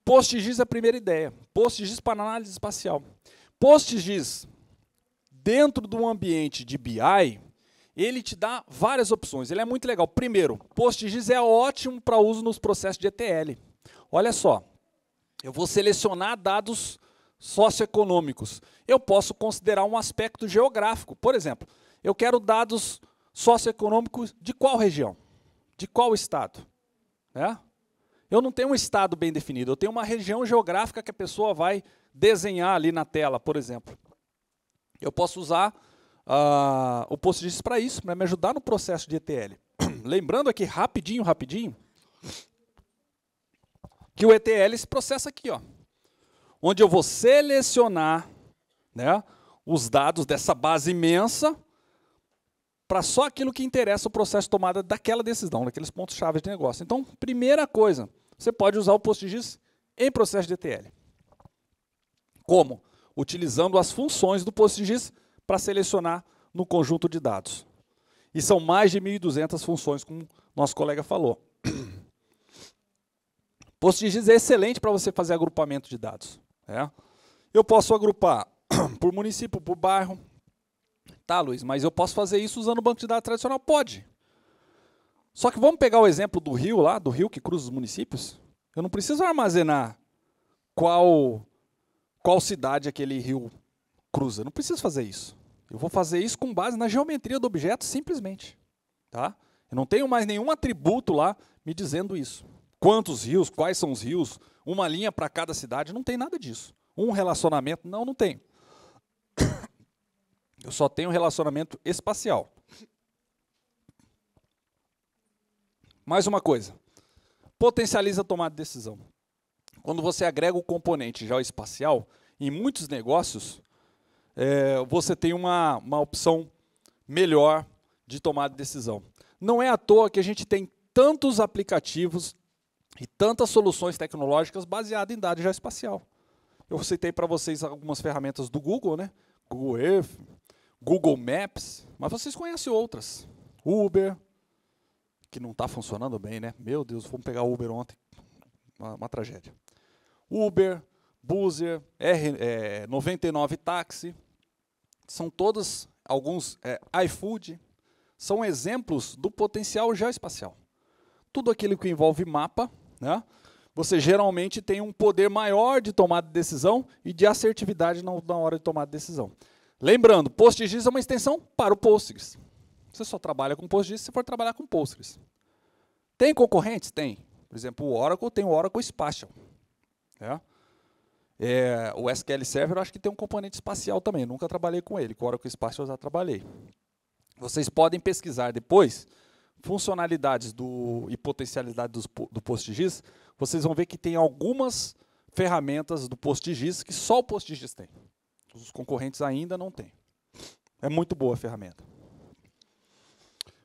[SPEAKER 1] PostGIS é a primeira ideia. PostGIS para análise espacial. PostGIS, dentro de um ambiente de BI, ele te dá várias opções. Ele é muito legal. Primeiro, PostGIS é ótimo para uso nos processos de ETL. Olha só, eu vou selecionar dados socioeconômicos. Eu posso considerar um aspecto geográfico. Por exemplo, eu quero dados socioeconômicos de qual região, de qual estado. Né? Eu não tenho um estado bem definido, eu tenho uma região geográfica que a pessoa vai desenhar ali na tela, por exemplo. Eu posso usar uh, o PostGIS para isso, para me ajudar no processo de ETL. Lembrando aqui, rapidinho, rapidinho, que o ETL se processa aqui, ó, onde eu vou selecionar né, os dados dessa base imensa para só aquilo que interessa o processo de tomada daquela decisão, daqueles pontos chave de negócio. Então, primeira coisa, você pode usar o PostGIS em processo de ETL. Como? Utilizando as funções do PostGIS para selecionar no conjunto de dados. E são mais de 1.200 funções, como nosso colega falou. PostGIS é excelente para você fazer agrupamento de dados. É? Eu posso agrupar por município, por bairro, Tá, Luiz, mas eu posso fazer isso usando o banco de dados tradicional? Pode. Só que vamos pegar o exemplo do rio lá, do rio que cruza os municípios. Eu não preciso armazenar qual qual cidade aquele rio cruza. Eu não preciso fazer isso. Eu vou fazer isso com base na geometria do objeto simplesmente, tá? Eu não tenho mais nenhum atributo lá me dizendo isso. Quantos rios, quais são os rios, uma linha para cada cidade, não tem nada disso. Um relacionamento, não, não tem. Eu só tenho um relacionamento espacial. Mais uma coisa. Potencializa a tomada de decisão. Quando você agrega o componente geoespacial, em muitos negócios, é, você tem uma, uma opção melhor de tomada de decisão. Não é à toa que a gente tem tantos aplicativos e tantas soluções tecnológicas baseadas em dados geoespacial. Eu citei para vocês algumas ferramentas do Google, né? Google Earth, Google Maps, mas vocês conhecem outras. Uber, que não está funcionando bem, né? Meu Deus, vamos pegar Uber ontem. Uma, uma tragédia. Uber, Boozer, R, é, 99 Táxi, são todos alguns, é, iFood, são exemplos do potencial geoespacial. Tudo aquilo que envolve mapa, né? você geralmente tem um poder maior de tomada de decisão e de assertividade na hora de tomar decisão. Lembrando, PostGIS é uma extensão para o PostGIS. Você só trabalha com PostGIS se for trabalhar com PostGIS. Tem concorrentes? Tem. Por exemplo, o Oracle tem o Oracle Spatial. É. É, o SQL Server eu acho que tem um componente espacial também. Nunca trabalhei com ele. Com o Oracle Spatial eu já trabalhei. Vocês podem pesquisar depois funcionalidades do, e potencialidades do, do PostGIS. Vocês vão ver que tem algumas ferramentas do PostGIS que só o PostGIS tem. Os concorrentes ainda não têm. É muito boa a ferramenta.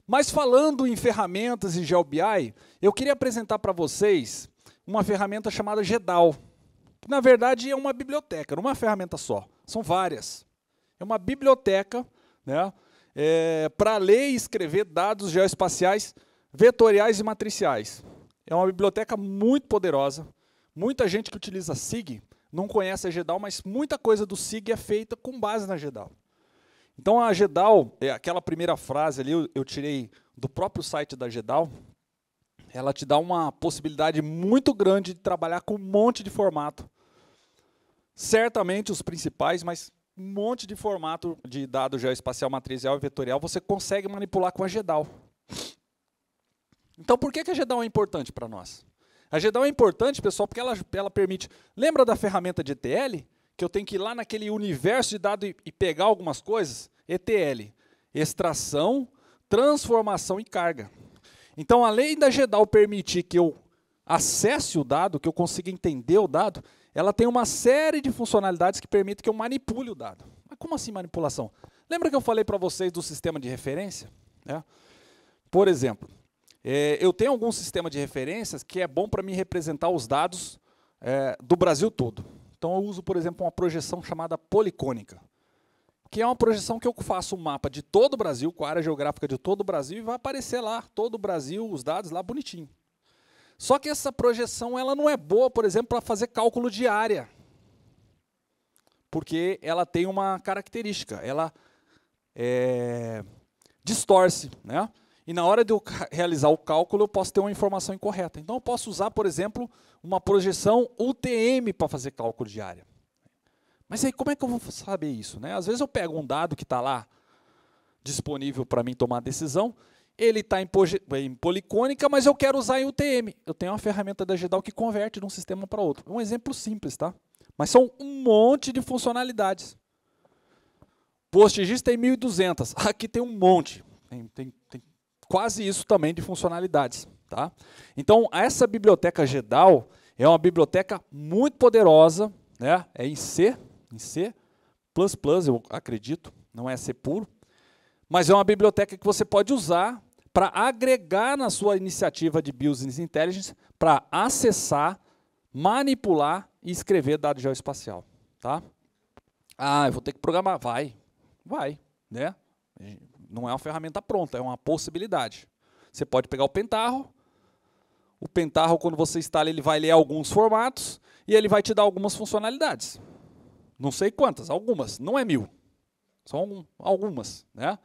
[SPEAKER 1] Mas falando em ferramentas e GeoBI, eu queria apresentar para vocês uma ferramenta chamada GEDAL. Que na verdade é uma biblioteca, não é uma ferramenta só, são várias. É uma biblioteca né, é, para ler e escrever dados geoespaciais, vetoriais e matriciais. É uma biblioteca muito poderosa. Muita gente que utiliza SIG não conhece a GEDAL, mas muita coisa do SIG é feita com base na GEDAL. Então a GEDAL, é, aquela primeira frase ali, eu, tirei do próprio site da GEDAL, ela te dá uma possibilidade muito grande de trabalhar com um monte de formato. Certamente os principais, mas um monte de formato de dado geoespacial, matrizial e vetorial você consegue manipular com a GEDAL. Então por que a GEDAL é importante para nós? A GEDAL é importante, pessoal, porque ela, ela permite. Lembra da ferramenta de ETL? Que eu tenho que ir lá naquele universo de dados e, e pegar algumas coisas? ETL. Extração, transformação e carga. Então, além da GEDAL permitir que eu acesse o dado, que eu consiga entender o dado, ela tem uma série de funcionalidades que permitem que eu manipule o dado. Mas como assim manipulação? Lembra que eu falei para vocês do sistema de referência? É. Por exemplo, é, eu tenho algum sistema de referências que é bom para me representar os dados é, do Brasil todo. Então eu uso, por exemplo, uma projeção chamada policônica, que é uma projeção que eu faço um mapa de todo o Brasil, com a área geográfica de todo o Brasil, e vai aparecer lá todo o Brasil, os dados lá bonitinho. Só que essa projeção ela não é boa, por exemplo, para fazer cálculo de área, porque ela tem uma característica, ela é, distorce, né? E na hora de eu realizar o cálculo, eu posso ter uma informação incorreta. Então, eu posso usar, por exemplo, uma projeção UTM para fazer cálculo de área. Mas aí, como é que eu vou saber isso? Né? Às vezes, eu pego um dado que está lá disponível para mim tomar decisão, ele está em, em, policônica, mas eu quero usar em UTM. Eu tenho uma ferramenta da GEDAL que converte de um sistema para outro. É um exemplo simples, tá? Mas são um monte de funcionalidades. Postgis tem 1.200, aqui tem um monte. Tem, tem, tem quase isso também de funcionalidades. Tá? Então, essa biblioteca GEDAL é uma biblioteca muito poderosa, né? é em C, em C++, eu acredito, não é C puro, mas é uma biblioteca que você pode usar para agregar na sua iniciativa de Business Intelligence para acessar, manipular e escrever dado geoespacial. Tá? Ah, eu vou ter que programar. Vai, vai. Né? não é uma ferramenta pronta, é uma possibilidade. Você pode pegar o Pentarro. O Pentarro, quando você instala, ele vai ler alguns formatos e ele vai te dar algumas funcionalidades. Não sei quantas, algumas, não é mil. São algumas, né?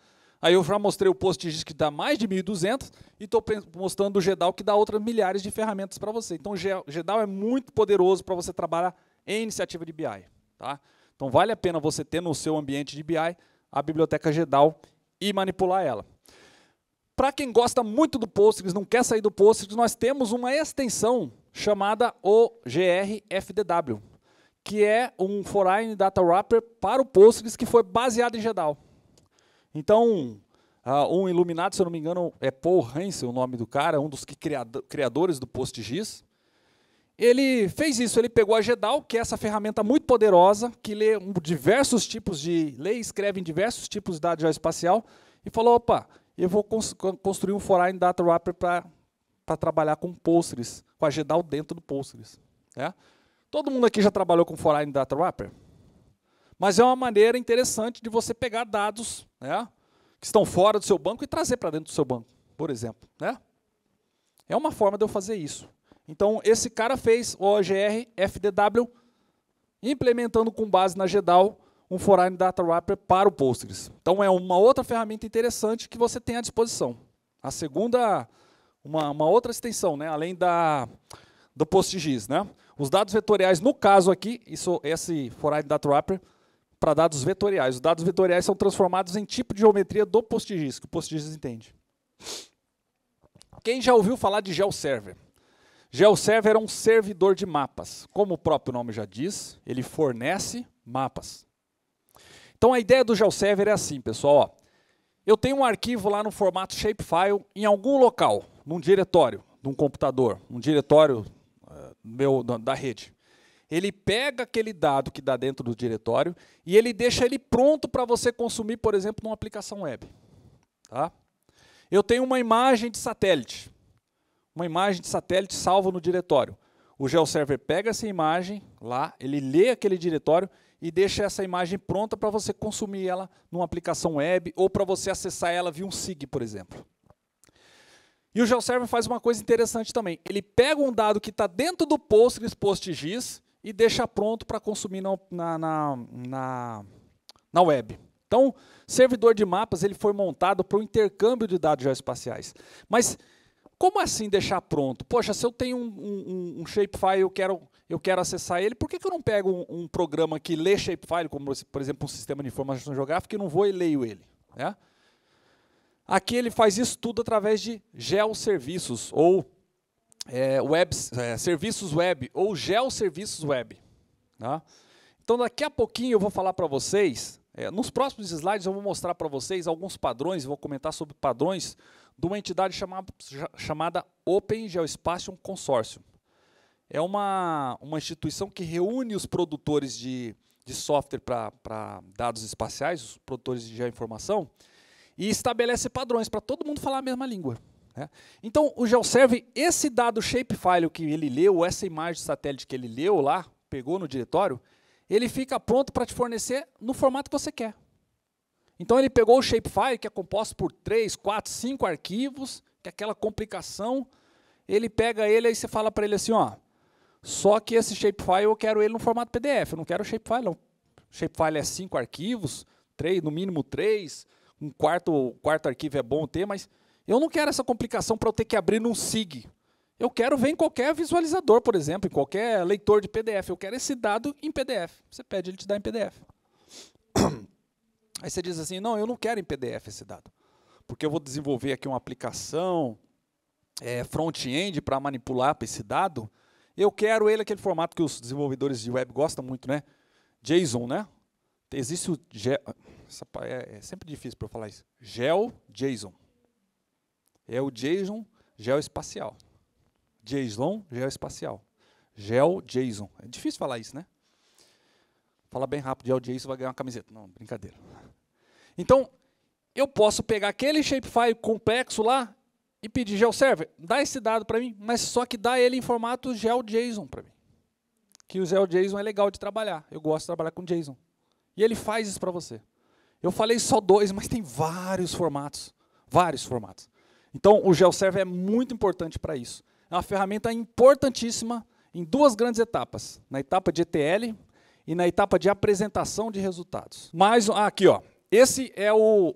[SPEAKER 1] Aí eu já mostrei o PostGIS que dá mais de 1.200 e estou mostrando o GEDAL que dá outras milhares de ferramentas para você. Então, o GEDAL é muito poderoso para você trabalhar em iniciativa de BI. Tá? Então, vale a pena você ter no seu ambiente de BI a biblioteca GEDAL e manipular ela. Para quem gosta muito do Postgres, não quer sair do Postgres, nós temos uma extensão chamada OGRFDW, que é um Foreign Data Wrapper para o Postgres que foi baseado em Gedal. Então, ah, um iluminado, se eu não me engano, é Paul Heinz o nome do cara, um dos criadores do PostGIS. Ele fez isso, ele pegou a GEDAL, que é essa ferramenta muito poderosa, que lê diversos tipos de lei, escreve em diversos tipos de dados geoespacial, e falou, opa, eu vou construir um foreign data wrapper para trabalhar com Postgres, com a GEDAL dentro do Postgres. É? Todo mundo aqui já trabalhou com foreign data wrapper? Mas é uma maneira interessante de você pegar dados né, que estão fora do seu banco e trazer para dentro do seu banco, por exemplo. Né? É uma forma de eu fazer isso. Então, esse cara fez o OGR FDW, implementando com base na GDAL um Foreign Data Wrapper para o Postgres. Então, é uma outra ferramenta interessante que você tem à disposição. A segunda, uma, uma outra extensão, né? além da, do PostGIS. Né? Os dados vetoriais, no caso aqui, isso, esse Foreign Data Wrapper, para dados vetoriais. Os dados vetoriais são transformados em tipo de geometria do PostGIS, que o PostGIS entende. Quem já ouviu falar de GeoServer? GeoServer é um servidor de mapas. Como o próprio nome já diz, ele fornece mapas. Então a ideia do GeoServer é assim, pessoal. Ó. Eu tenho um arquivo lá no formato shapefile em algum local, num diretório, num computador, um diretório uh, meu, da rede. Ele pega aquele dado que dá dentro do diretório e ele deixa ele pronto para você consumir, por exemplo, numa aplicação web. Tá? Eu tenho uma imagem de satélite uma imagem de satélite salva no diretório. O GeoServer pega essa imagem lá, ele lê aquele diretório e deixa essa imagem pronta para você consumir ela numa aplicação web ou para você acessar ela via um SIG, por exemplo. E o GeoServer faz uma coisa interessante também. Ele pega um dado que está dentro do Postgres PostGIS e deixa pronto para consumir na, na, na, na web. Então, servidor de mapas ele foi montado para o intercâmbio de dados geoespaciais. Mas como assim deixar pronto? Poxa, se eu tenho um, um, um shapefile, eu quero, eu quero acessar ele, por que, que eu não pego um, um, programa que lê shapefile, como por exemplo um sistema de informação geográfica, e não vou e leio ele? Né? Aqui ele faz isso tudo através de geosserviços, ou é, web, é, serviços web, ou geosserviços web. Né? Então daqui a pouquinho eu vou falar para vocês, é, nos próximos slides eu vou mostrar para vocês alguns padrões, vou comentar sobre padrões de uma entidade chamada, chamada Open Geospatial Consortium. É uma, uma instituição que reúne os produtores de, de software para dados espaciais, os produtores de geoinformação, e estabelece padrões para todo mundo falar a mesma língua. Né? Então, o GeoServe, esse dado shapefile que ele leu, essa imagem de satélite que ele leu lá, pegou no diretório, ele fica pronto para te fornecer no formato que você quer. Então ele pegou o shapefile, que é composto por 3, 4, 5 arquivos, que é aquela complicação. Ele pega ele e você fala para ele assim, ó, só que esse shapefile eu quero ele no formato PDF, eu não quero o shapefile não. Shapefile é 5 arquivos, três, no mínimo 3, um quarto, quarto arquivo é bom ter, mas eu não quero essa complicação para eu ter que abrir num SIG. Eu quero ver em qualquer visualizador, por exemplo, em qualquer leitor de PDF. Eu quero esse dado em PDF. Você pede, ele te dá em PDF. Aí você diz assim: não, eu não quero em PDF esse dado, porque eu vou desenvolver aqui uma aplicação é, front-end para manipular esse dado. Eu quero ele aquele formato que os desenvolvedores de web gostam muito, né? JSON, né? Existe o. Ge é, é, sempre difícil para eu falar isso. Gel JSON. É o JSON geoespacial. JSON geoespacial. Gel JSON. É difícil falar isso, né? Fala bem rápido, Gel JSON vai ganhar uma camiseta. Não, brincadeira. Então, eu posso pegar aquele shapefile complexo lá e pedir GeoServer, dá esse dado para mim, mas só que dá ele em formato GeoJSON para mim. Que o GeoJSON é legal de trabalhar. Eu gosto de trabalhar com JSON. E ele faz isso para você. Eu falei só dois, mas tem vários formatos. Vários formatos. Então, o GeoServer é muito importante para isso. É uma ferramenta importantíssima em duas grandes etapas. Na etapa de ETL e na etapa de apresentação de resultados. Mais um ah, aqui, ó, esse é o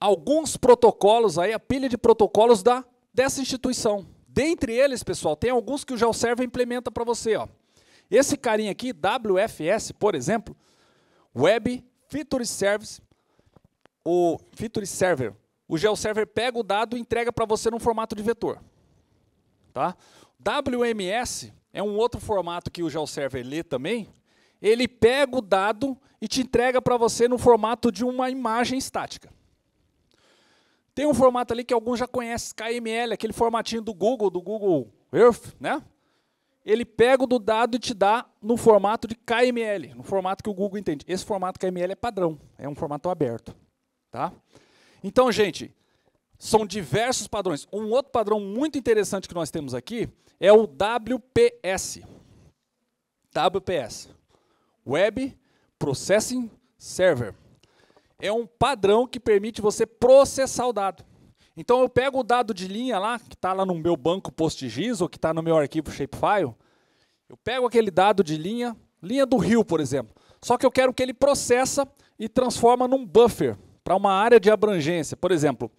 [SPEAKER 1] alguns protocolos aí, a pilha de protocolos da dessa instituição. Dentre eles, pessoal, tem alguns que o GeoServer implementa para você, ó. Esse carinha aqui, WFS, por exemplo, Web Feature Service, o Feature Server, o GeoServer pega o dado e entrega para você num formato de vetor. Tá? WMS é um outro formato que o GeoServer lê também, ele pega o dado e te entrega para você no formato de uma imagem estática. Tem um formato ali que alguns já conhecem, KML, aquele formatinho do Google, do Google Earth, né? Ele pega o do dado e te dá no formato de KML, no formato que o Google entende. Esse formato KML é padrão, é um formato aberto, tá? Então, gente, são diversos padrões. Um outro padrão muito interessante que nós temos aqui é o WPS. WPS. Web Processing Server. É um padrão que permite você processar o dado. Então eu pego o dado de linha lá, que está lá no meu banco PostGIS ou que está no meu arquivo Shapefile, eu pego aquele dado de linha, linha do rio, por exemplo. Só que eu quero que ele processa e transforma num buffer para uma área de abrangência. Por exemplo,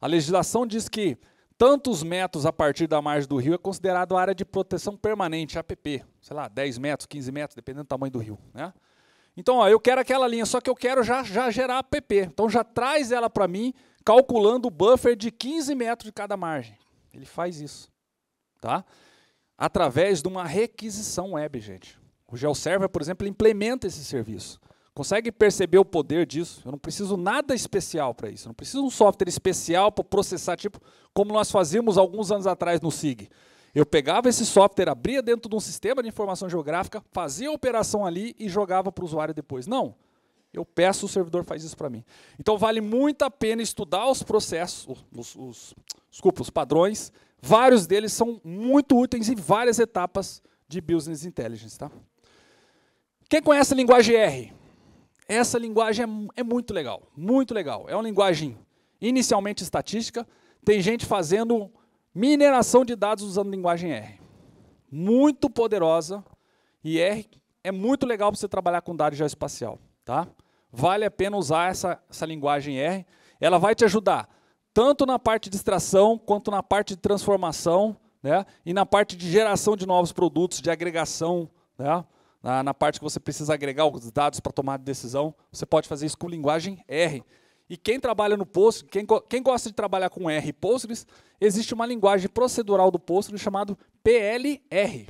[SPEAKER 1] a legislação diz que Tantos metros a partir da margem do rio é considerado área de proteção permanente, APP. Sei lá, 10 metros, 15 metros, dependendo do tamanho do rio. Né? Então, ó, eu quero aquela linha, só que eu quero já, já gerar APP. Então, já traz ela para mim, calculando o buffer de 15 metros de cada margem. Ele faz isso. Tá? Através de uma requisição web, gente. O GeoServer, por exemplo, implementa esse serviço. Consegue perceber o poder disso? Eu não preciso nada especial para isso. Eu não preciso um software especial para processar, tipo como nós fazíamos alguns anos atrás no SIG. Eu pegava esse software, abria dentro de um sistema de informação geográfica, fazia a operação ali e jogava para o usuário depois. Não. Eu peço, o servidor faz isso para mim. Então vale muito a pena estudar os processos, os, os, desculpa, os padrões. Vários deles são muito úteis em várias etapas de Business Intelligence. Tá? Quem conhece a linguagem R? Essa linguagem é, é muito legal, muito legal. É uma linguagem inicialmente estatística. Tem gente fazendo mineração de dados usando linguagem R. Muito poderosa. E R é muito legal para você trabalhar com dados geoespacial. Tá? Vale a pena usar essa, essa linguagem R. Ela vai te ajudar tanto na parte de extração quanto na parte de transformação né? e na parte de geração de novos produtos, de agregação. Né? na, na parte que você precisa agregar os dados para tomar decisão, você pode fazer isso com linguagem R. E quem trabalha no Postgres, quem, quem gosta de trabalhar com R e Postgres, existe uma linguagem procedural do Postgres chamado PLR.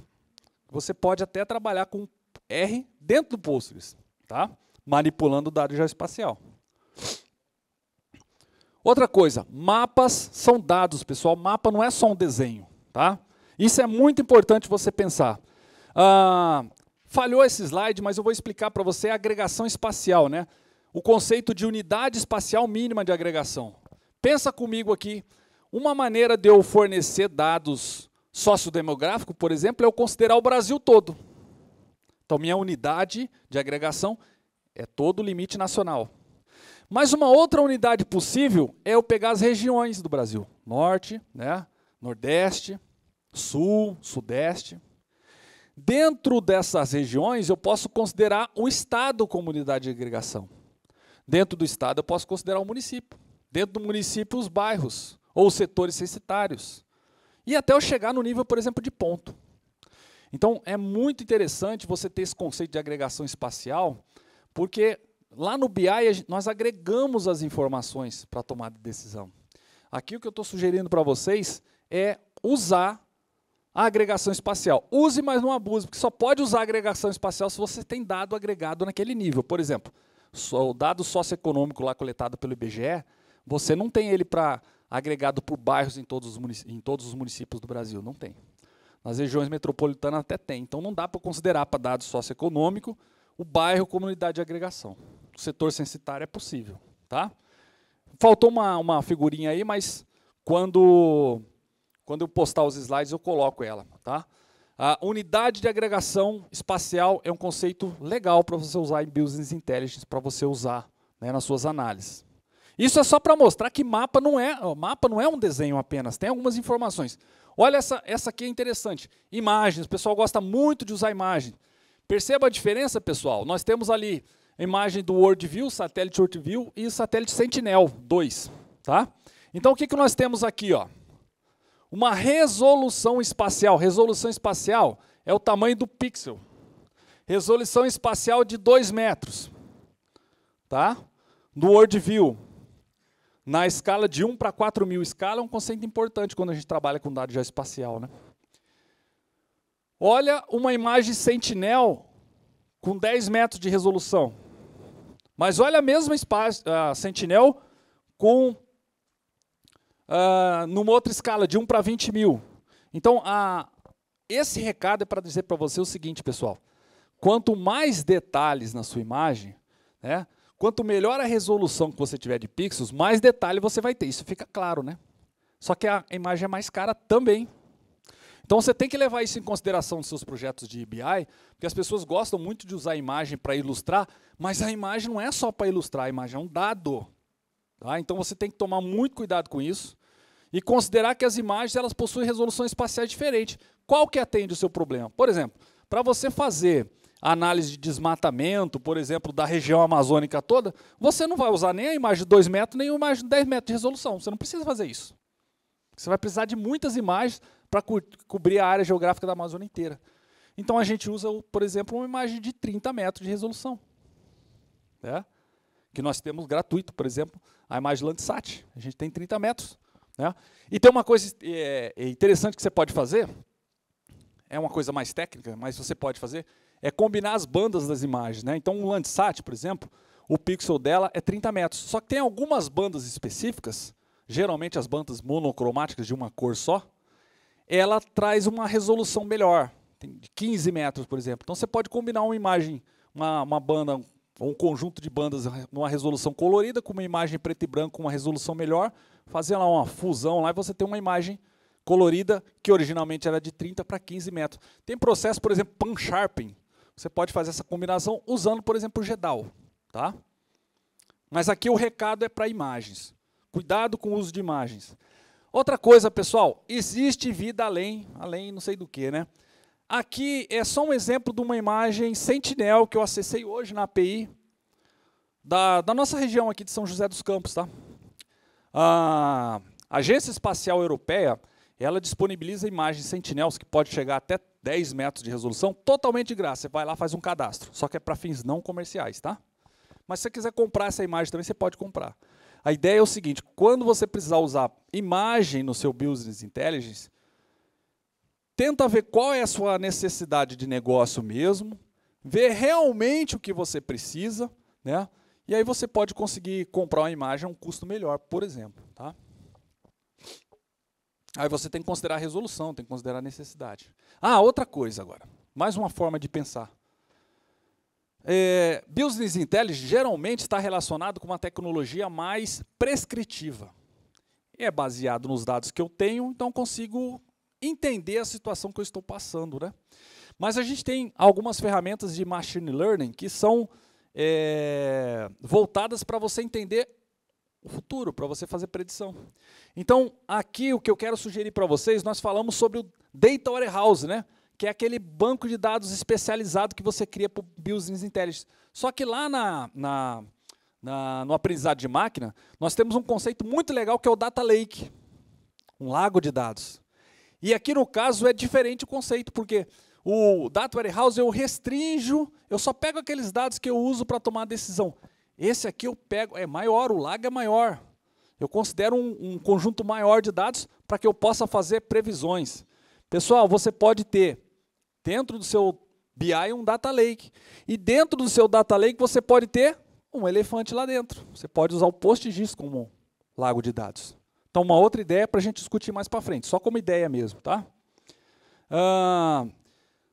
[SPEAKER 1] Você pode até trabalhar com R dentro do Postgres, tá? manipulando o dado geoespacial. Outra coisa, mapas são dados, pessoal. Mapa não é só um desenho. Tá? Isso é muito importante você pensar. Ah, Falhou esse slide, mas eu vou explicar para você a agregação espacial, né? O conceito de unidade espacial mínima de agregação. Pensa comigo aqui, uma maneira de eu fornecer dados sociodemográficos, por exemplo, é eu considerar o Brasil todo. Então, minha unidade de agregação é todo o limite nacional. Mas uma outra unidade possível é eu pegar as regiões do Brasil: Norte, né? Nordeste, Sul, Sudeste. Dentro dessas regiões, eu posso considerar o Estado como unidade de agregação. Dentro do Estado, eu posso considerar o município. Dentro do município, os bairros ou setores censitários. E até eu chegar no nível, por exemplo, de ponto. Então, é muito interessante você ter esse conceito de agregação espacial, porque lá no BI nós agregamos as informações para tomar decisão. Aqui o que eu estou sugerindo para vocês é usar a agregação espacial. Use, mas não abuse, porque só pode usar agregação espacial se você tem dado agregado naquele nível. Por exemplo, o dado socioeconômico lá coletado pelo IBGE, você não tem ele para agregado por bairros em todos, os em todos os municípios do Brasil, não tem. Nas regiões metropolitanas até tem, então não dá para considerar para dado socioeconômico o bairro como unidade de agregação. O setor censitário é possível, tá? Faltou uma, uma figurinha aí, mas quando quando eu postar os slides, eu coloco ela, tá? A unidade de agregação espacial é um conceito legal para você usar em Business Intelligence, para você usar né, nas suas análises. Isso é só para mostrar que mapa não é mapa não é um desenho apenas, tem algumas informações. Olha essa, essa aqui é interessante. Imagens, o pessoal gosta muito de usar imagem. Perceba a diferença, pessoal. Nós temos ali a imagem do WorldView, satélite WorldView e satélite Sentinel 2, tá? Então o que, que nós temos aqui, ó? uma resolução espacial. Resolução espacial é o tamanho do pixel. Resolução espacial de 2 metros. Tá? No WorldView, na escala de 1 para 4 mil. Escala é um conceito importante quando a gente trabalha com dados geoespacial. Né? Olha uma imagem Sentinel com 10 metros de resolução. Mas olha a mesma uh, Sentinel com uh, numa outra escala, de 1 para 20 mil. Então, esse recado é para dizer para você o seguinte, pessoal. Quanto mais detalhes na sua imagem, né, quanto melhor a resolução que você tiver de pixels, mais detalhe você vai ter. Isso fica claro, né? Só que a imagem é mais cara também. Então você tem que levar isso em consideração nos seus projetos de EBI porque as pessoas gostam muito de usar a imagem para ilustrar, mas a imagem não é só para ilustrar, a imagem é um dado. Tá? Então você tem que tomar muito cuidado com isso e considerar que as imagens elas possuem resoluções espaciais diferentes. Qual que atende o seu problema? Por exemplo, para você fazer a análise de desmatamento, por exemplo, da região amazônica toda, você não vai usar nem a imagem de 2 metros, nem a imagem de 10 metros de resolução. Você não precisa fazer isso. Você vai precisar de muitas imagens para co cobrir a área geográfica da Amazônia inteira. Então a gente usa, por exemplo, uma imagem de 30 metros de resolução. Né? que nós temos gratuito, por exemplo, a imagem Landsat. A gente tem 30 metros. Né? E tem uma coisa é, é, interessante que você pode fazer, é uma coisa mais técnica, mas você pode fazer, é combinar as bandas das imagens. Né? Então, um Landsat, por exemplo, o pixel dela é 30 metros. Só que tem algumas bandas específicas, geralmente as bandas monocromáticas de uma cor só, ela traz uma resolução melhor, de 15 metros, por exemplo. Então, você pode combinar uma imagem, uma, uma banda um conjunto de bandas numa resolução colorida, com uma imagem preto e branco, uma resolução melhor, fazer lá uma fusão lá e você tem uma imagem colorida que originalmente era de 30 para 15 metros. Tem processo, por exemplo, pan-sharping. Você pode fazer essa combinação usando, por exemplo, o GEDAL. Tá? Mas aqui o recado é para imagens. Cuidado com o uso de imagens. Outra coisa, pessoal, existe vida além, além não sei do que, né? Aqui é só um exemplo de uma imagem Sentinel que eu acessei hoje na API da, da nossa região aqui de São José dos Campos. Tá? A Agência Espacial Europeia ela disponibiliza imagens Sentinels que pode chegar até 10 metros de resolução totalmente de graça. Você vai lá faz um cadastro, só que é para fins não comerciais. tá? Mas se você quiser comprar essa imagem também, você pode comprar. A ideia é o seguinte: quando você precisar usar imagem no seu business intelligence, Tenta ver qual é a sua necessidade de negócio mesmo, ver realmente o que você precisa, né? E aí você pode conseguir comprar uma imagem a um custo melhor, por exemplo, tá? Aí você tem que considerar a resolução, tem que considerar a necessidade. Ah, outra coisa agora. Mais uma forma de pensar. É, business Intelligence geralmente está relacionado com uma tecnologia mais prescritiva. É baseado nos dados que eu tenho, então consigo entender a situação que eu estou passando, né? Mas a gente tem algumas ferramentas de machine learning que são é, voltadas para você entender o futuro, para você fazer predição. Então, aqui o que eu quero sugerir para vocês, nós falamos sobre o Data Warehouse, né? que é aquele banco de dados especializado que você cria para o Business Intelligence. Só que lá na, na, na, no aprendizado de máquina, nós temos um conceito muito legal que é o Data Lake, um lago de dados. E aqui no caso é diferente o conceito, porque o Data Warehouse eu restringo, eu só pego aqueles dados que eu uso para tomar a decisão. Esse aqui eu pego, é maior, o lag é maior. Eu considero um, um conjunto maior de dados para que eu possa fazer previsões. Pessoal, você pode ter dentro do seu BI um data lake. E dentro do seu data lake você pode ter um elefante lá dentro. Você pode usar o PostGIS como lago de dados. Então, uma outra ideia para a gente discutir mais para frente, só como ideia mesmo, tá? Ah,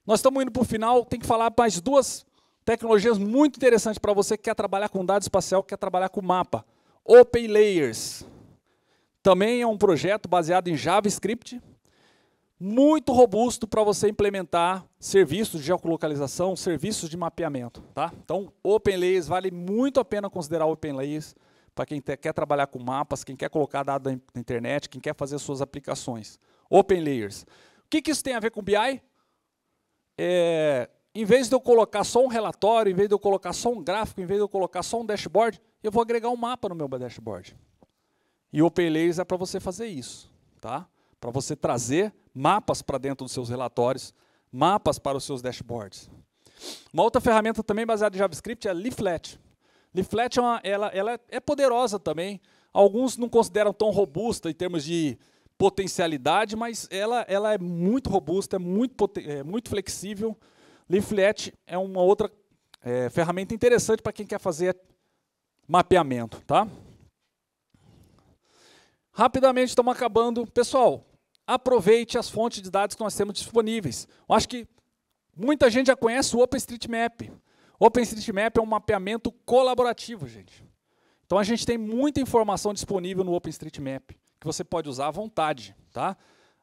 [SPEAKER 1] nós estamos indo para o final, tem que falar mais duas tecnologias muito interessantes para você que quer trabalhar com dado espacial, que quer trabalhar com mapa. Open Layers. Também é um projeto baseado em JavaScript, muito robusto para você implementar serviços de geolocalização, serviços de mapeamento. Tá? Então, Open Layers, vale muito a pena considerar Open Layers para quem quer trabalhar com mapas, quem quer colocar dados na internet, quem quer fazer suas aplicações. Open Layers. O que, que isso tem a ver com BI? É, em vez de eu colocar só um relatório, em vez de eu colocar só um gráfico, em vez de eu colocar só um dashboard, eu vou agregar um mapa no meu dashboard. E Open Layers é para você fazer isso, tá? Para você trazer mapas para dentro dos seus relatórios, mapas para os seus dashboards. Uma outra ferramenta também baseada em JavaScript é Leaflet. Leaflet é, uma, ela, ela é poderosa também. Alguns não consideram tão robusta em termos de potencialidade, mas ela, ela é muito robusta, é muito, é muito flexível. Leaflet é uma outra é, ferramenta interessante para quem quer fazer mapeamento. Tá? Rapidamente estamos acabando. Pessoal, aproveite as fontes de dados que nós temos disponíveis. Eu acho que muita gente já conhece o OpenStreetMap. OpenStreetMap é um mapeamento colaborativo, gente. Então a gente tem muita informação disponível no OpenStreetMap que você pode usar à vontade, tá?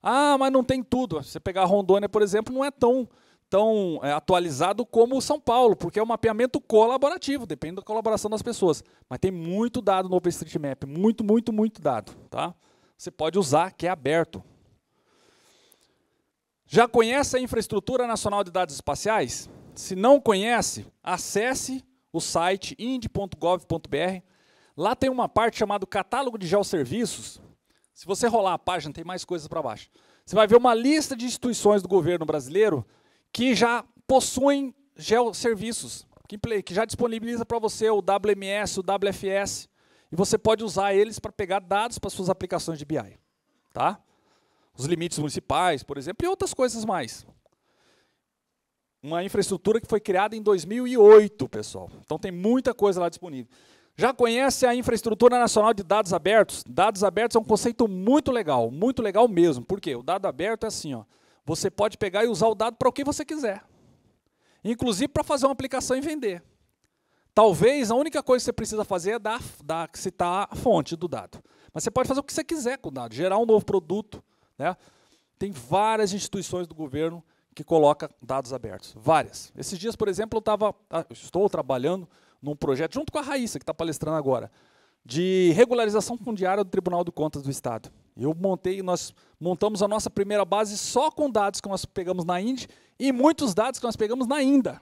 [SPEAKER 1] Ah, mas não tem tudo. Você pegar Rondônia, por exemplo, não é tão tão é, atualizado como São Paulo, porque é um mapeamento colaborativo, depende da colaboração das pessoas. Mas tem muito dado no OpenStreetMap, muito, muito, muito dado, tá? Você pode usar, que é aberto. Já conhece a infraestrutura nacional de dados espaciais? Se não conhece, acesse o site ind.gov.br. Lá tem uma parte chamada Catálogo de Geosserviços. Se você rolar a página, tem mais coisas para baixo. Você vai ver uma lista de instituições do governo brasileiro que já possuem geosserviços, que já disponibiliza para você o WMS, o WFS, e você pode usar eles para pegar dados para suas aplicações de BI. Tá? Os limites municipais, por exemplo, e outras coisas mais uma infraestrutura que foi criada em 2008, pessoal. Então tem muita coisa lá disponível. Já conhece a infraestrutura nacional de dados abertos? Dados abertos é um conceito muito legal, muito legal mesmo. Por quê? O dado aberto é assim, ó. Você pode pegar e usar o dado para o que você quiser. Inclusive para fazer uma aplicação e vender. Talvez a única coisa que você precisa fazer é dar, dar, citar a fonte do dado. Mas você pode fazer o que você quiser com o dado, gerar um novo produto. Né? Tem várias instituições do governo que coloca dados abertos. Várias. Esses dias, por exemplo, eu estava, ah, estou trabalhando num projeto, junto com a Raíssa, que está palestrando agora, de regularização fundiária do Tribunal de Contas do Estado. Eu montei, nós montamos a nossa primeira base só com dados que nós pegamos na Indy e muitos dados que nós pegamos na Inda.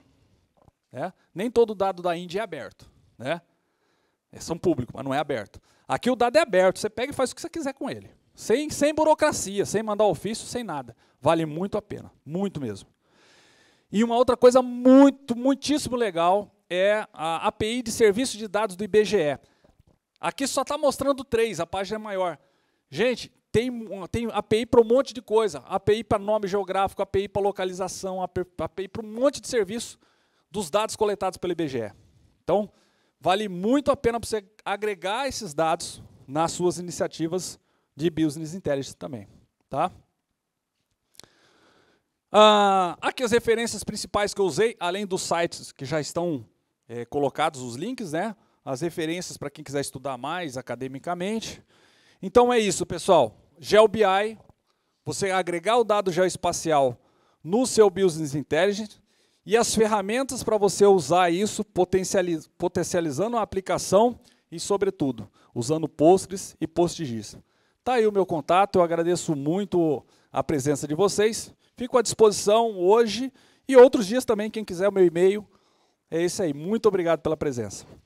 [SPEAKER 1] É? Nem todo dado da Indy é aberto. Né? É são público, mas não é aberto. Aqui o dado é aberto, você pega e faz o que você quiser com ele. Sem, sem burocracia, sem mandar ofício, sem nada. Vale muito a pena, muito mesmo. E uma outra coisa muito, muitíssimo legal é a API de serviço de dados do IBGE. Aqui só está mostrando três, a página é maior. Gente, tem, tem API para um monte de coisa. API para nome geográfico, API para localização, API para um monte de serviço dos dados coletados pelo IBGE. Então, vale muito a pena você agregar esses dados nas suas iniciativas de Business Intelligence também. Tá? Ah, aqui as referências principais que eu usei, além dos sites que já estão é, colocados os links, né? As referências para quem quiser estudar mais academicamente. Então é isso, pessoal. GeoBI, você agregar o dado geoespacial no seu Business Intelligence e as ferramentas para você usar isso, potencializ potencializando a aplicação e, sobretudo, usando Postgres e PostGIS. Tá aí o meu contato, eu agradeço muito a presença de vocês. Fico à disposição hoje e outros dias também, quem quiser o meu e-mail. É isso aí. Muito obrigado pela presença.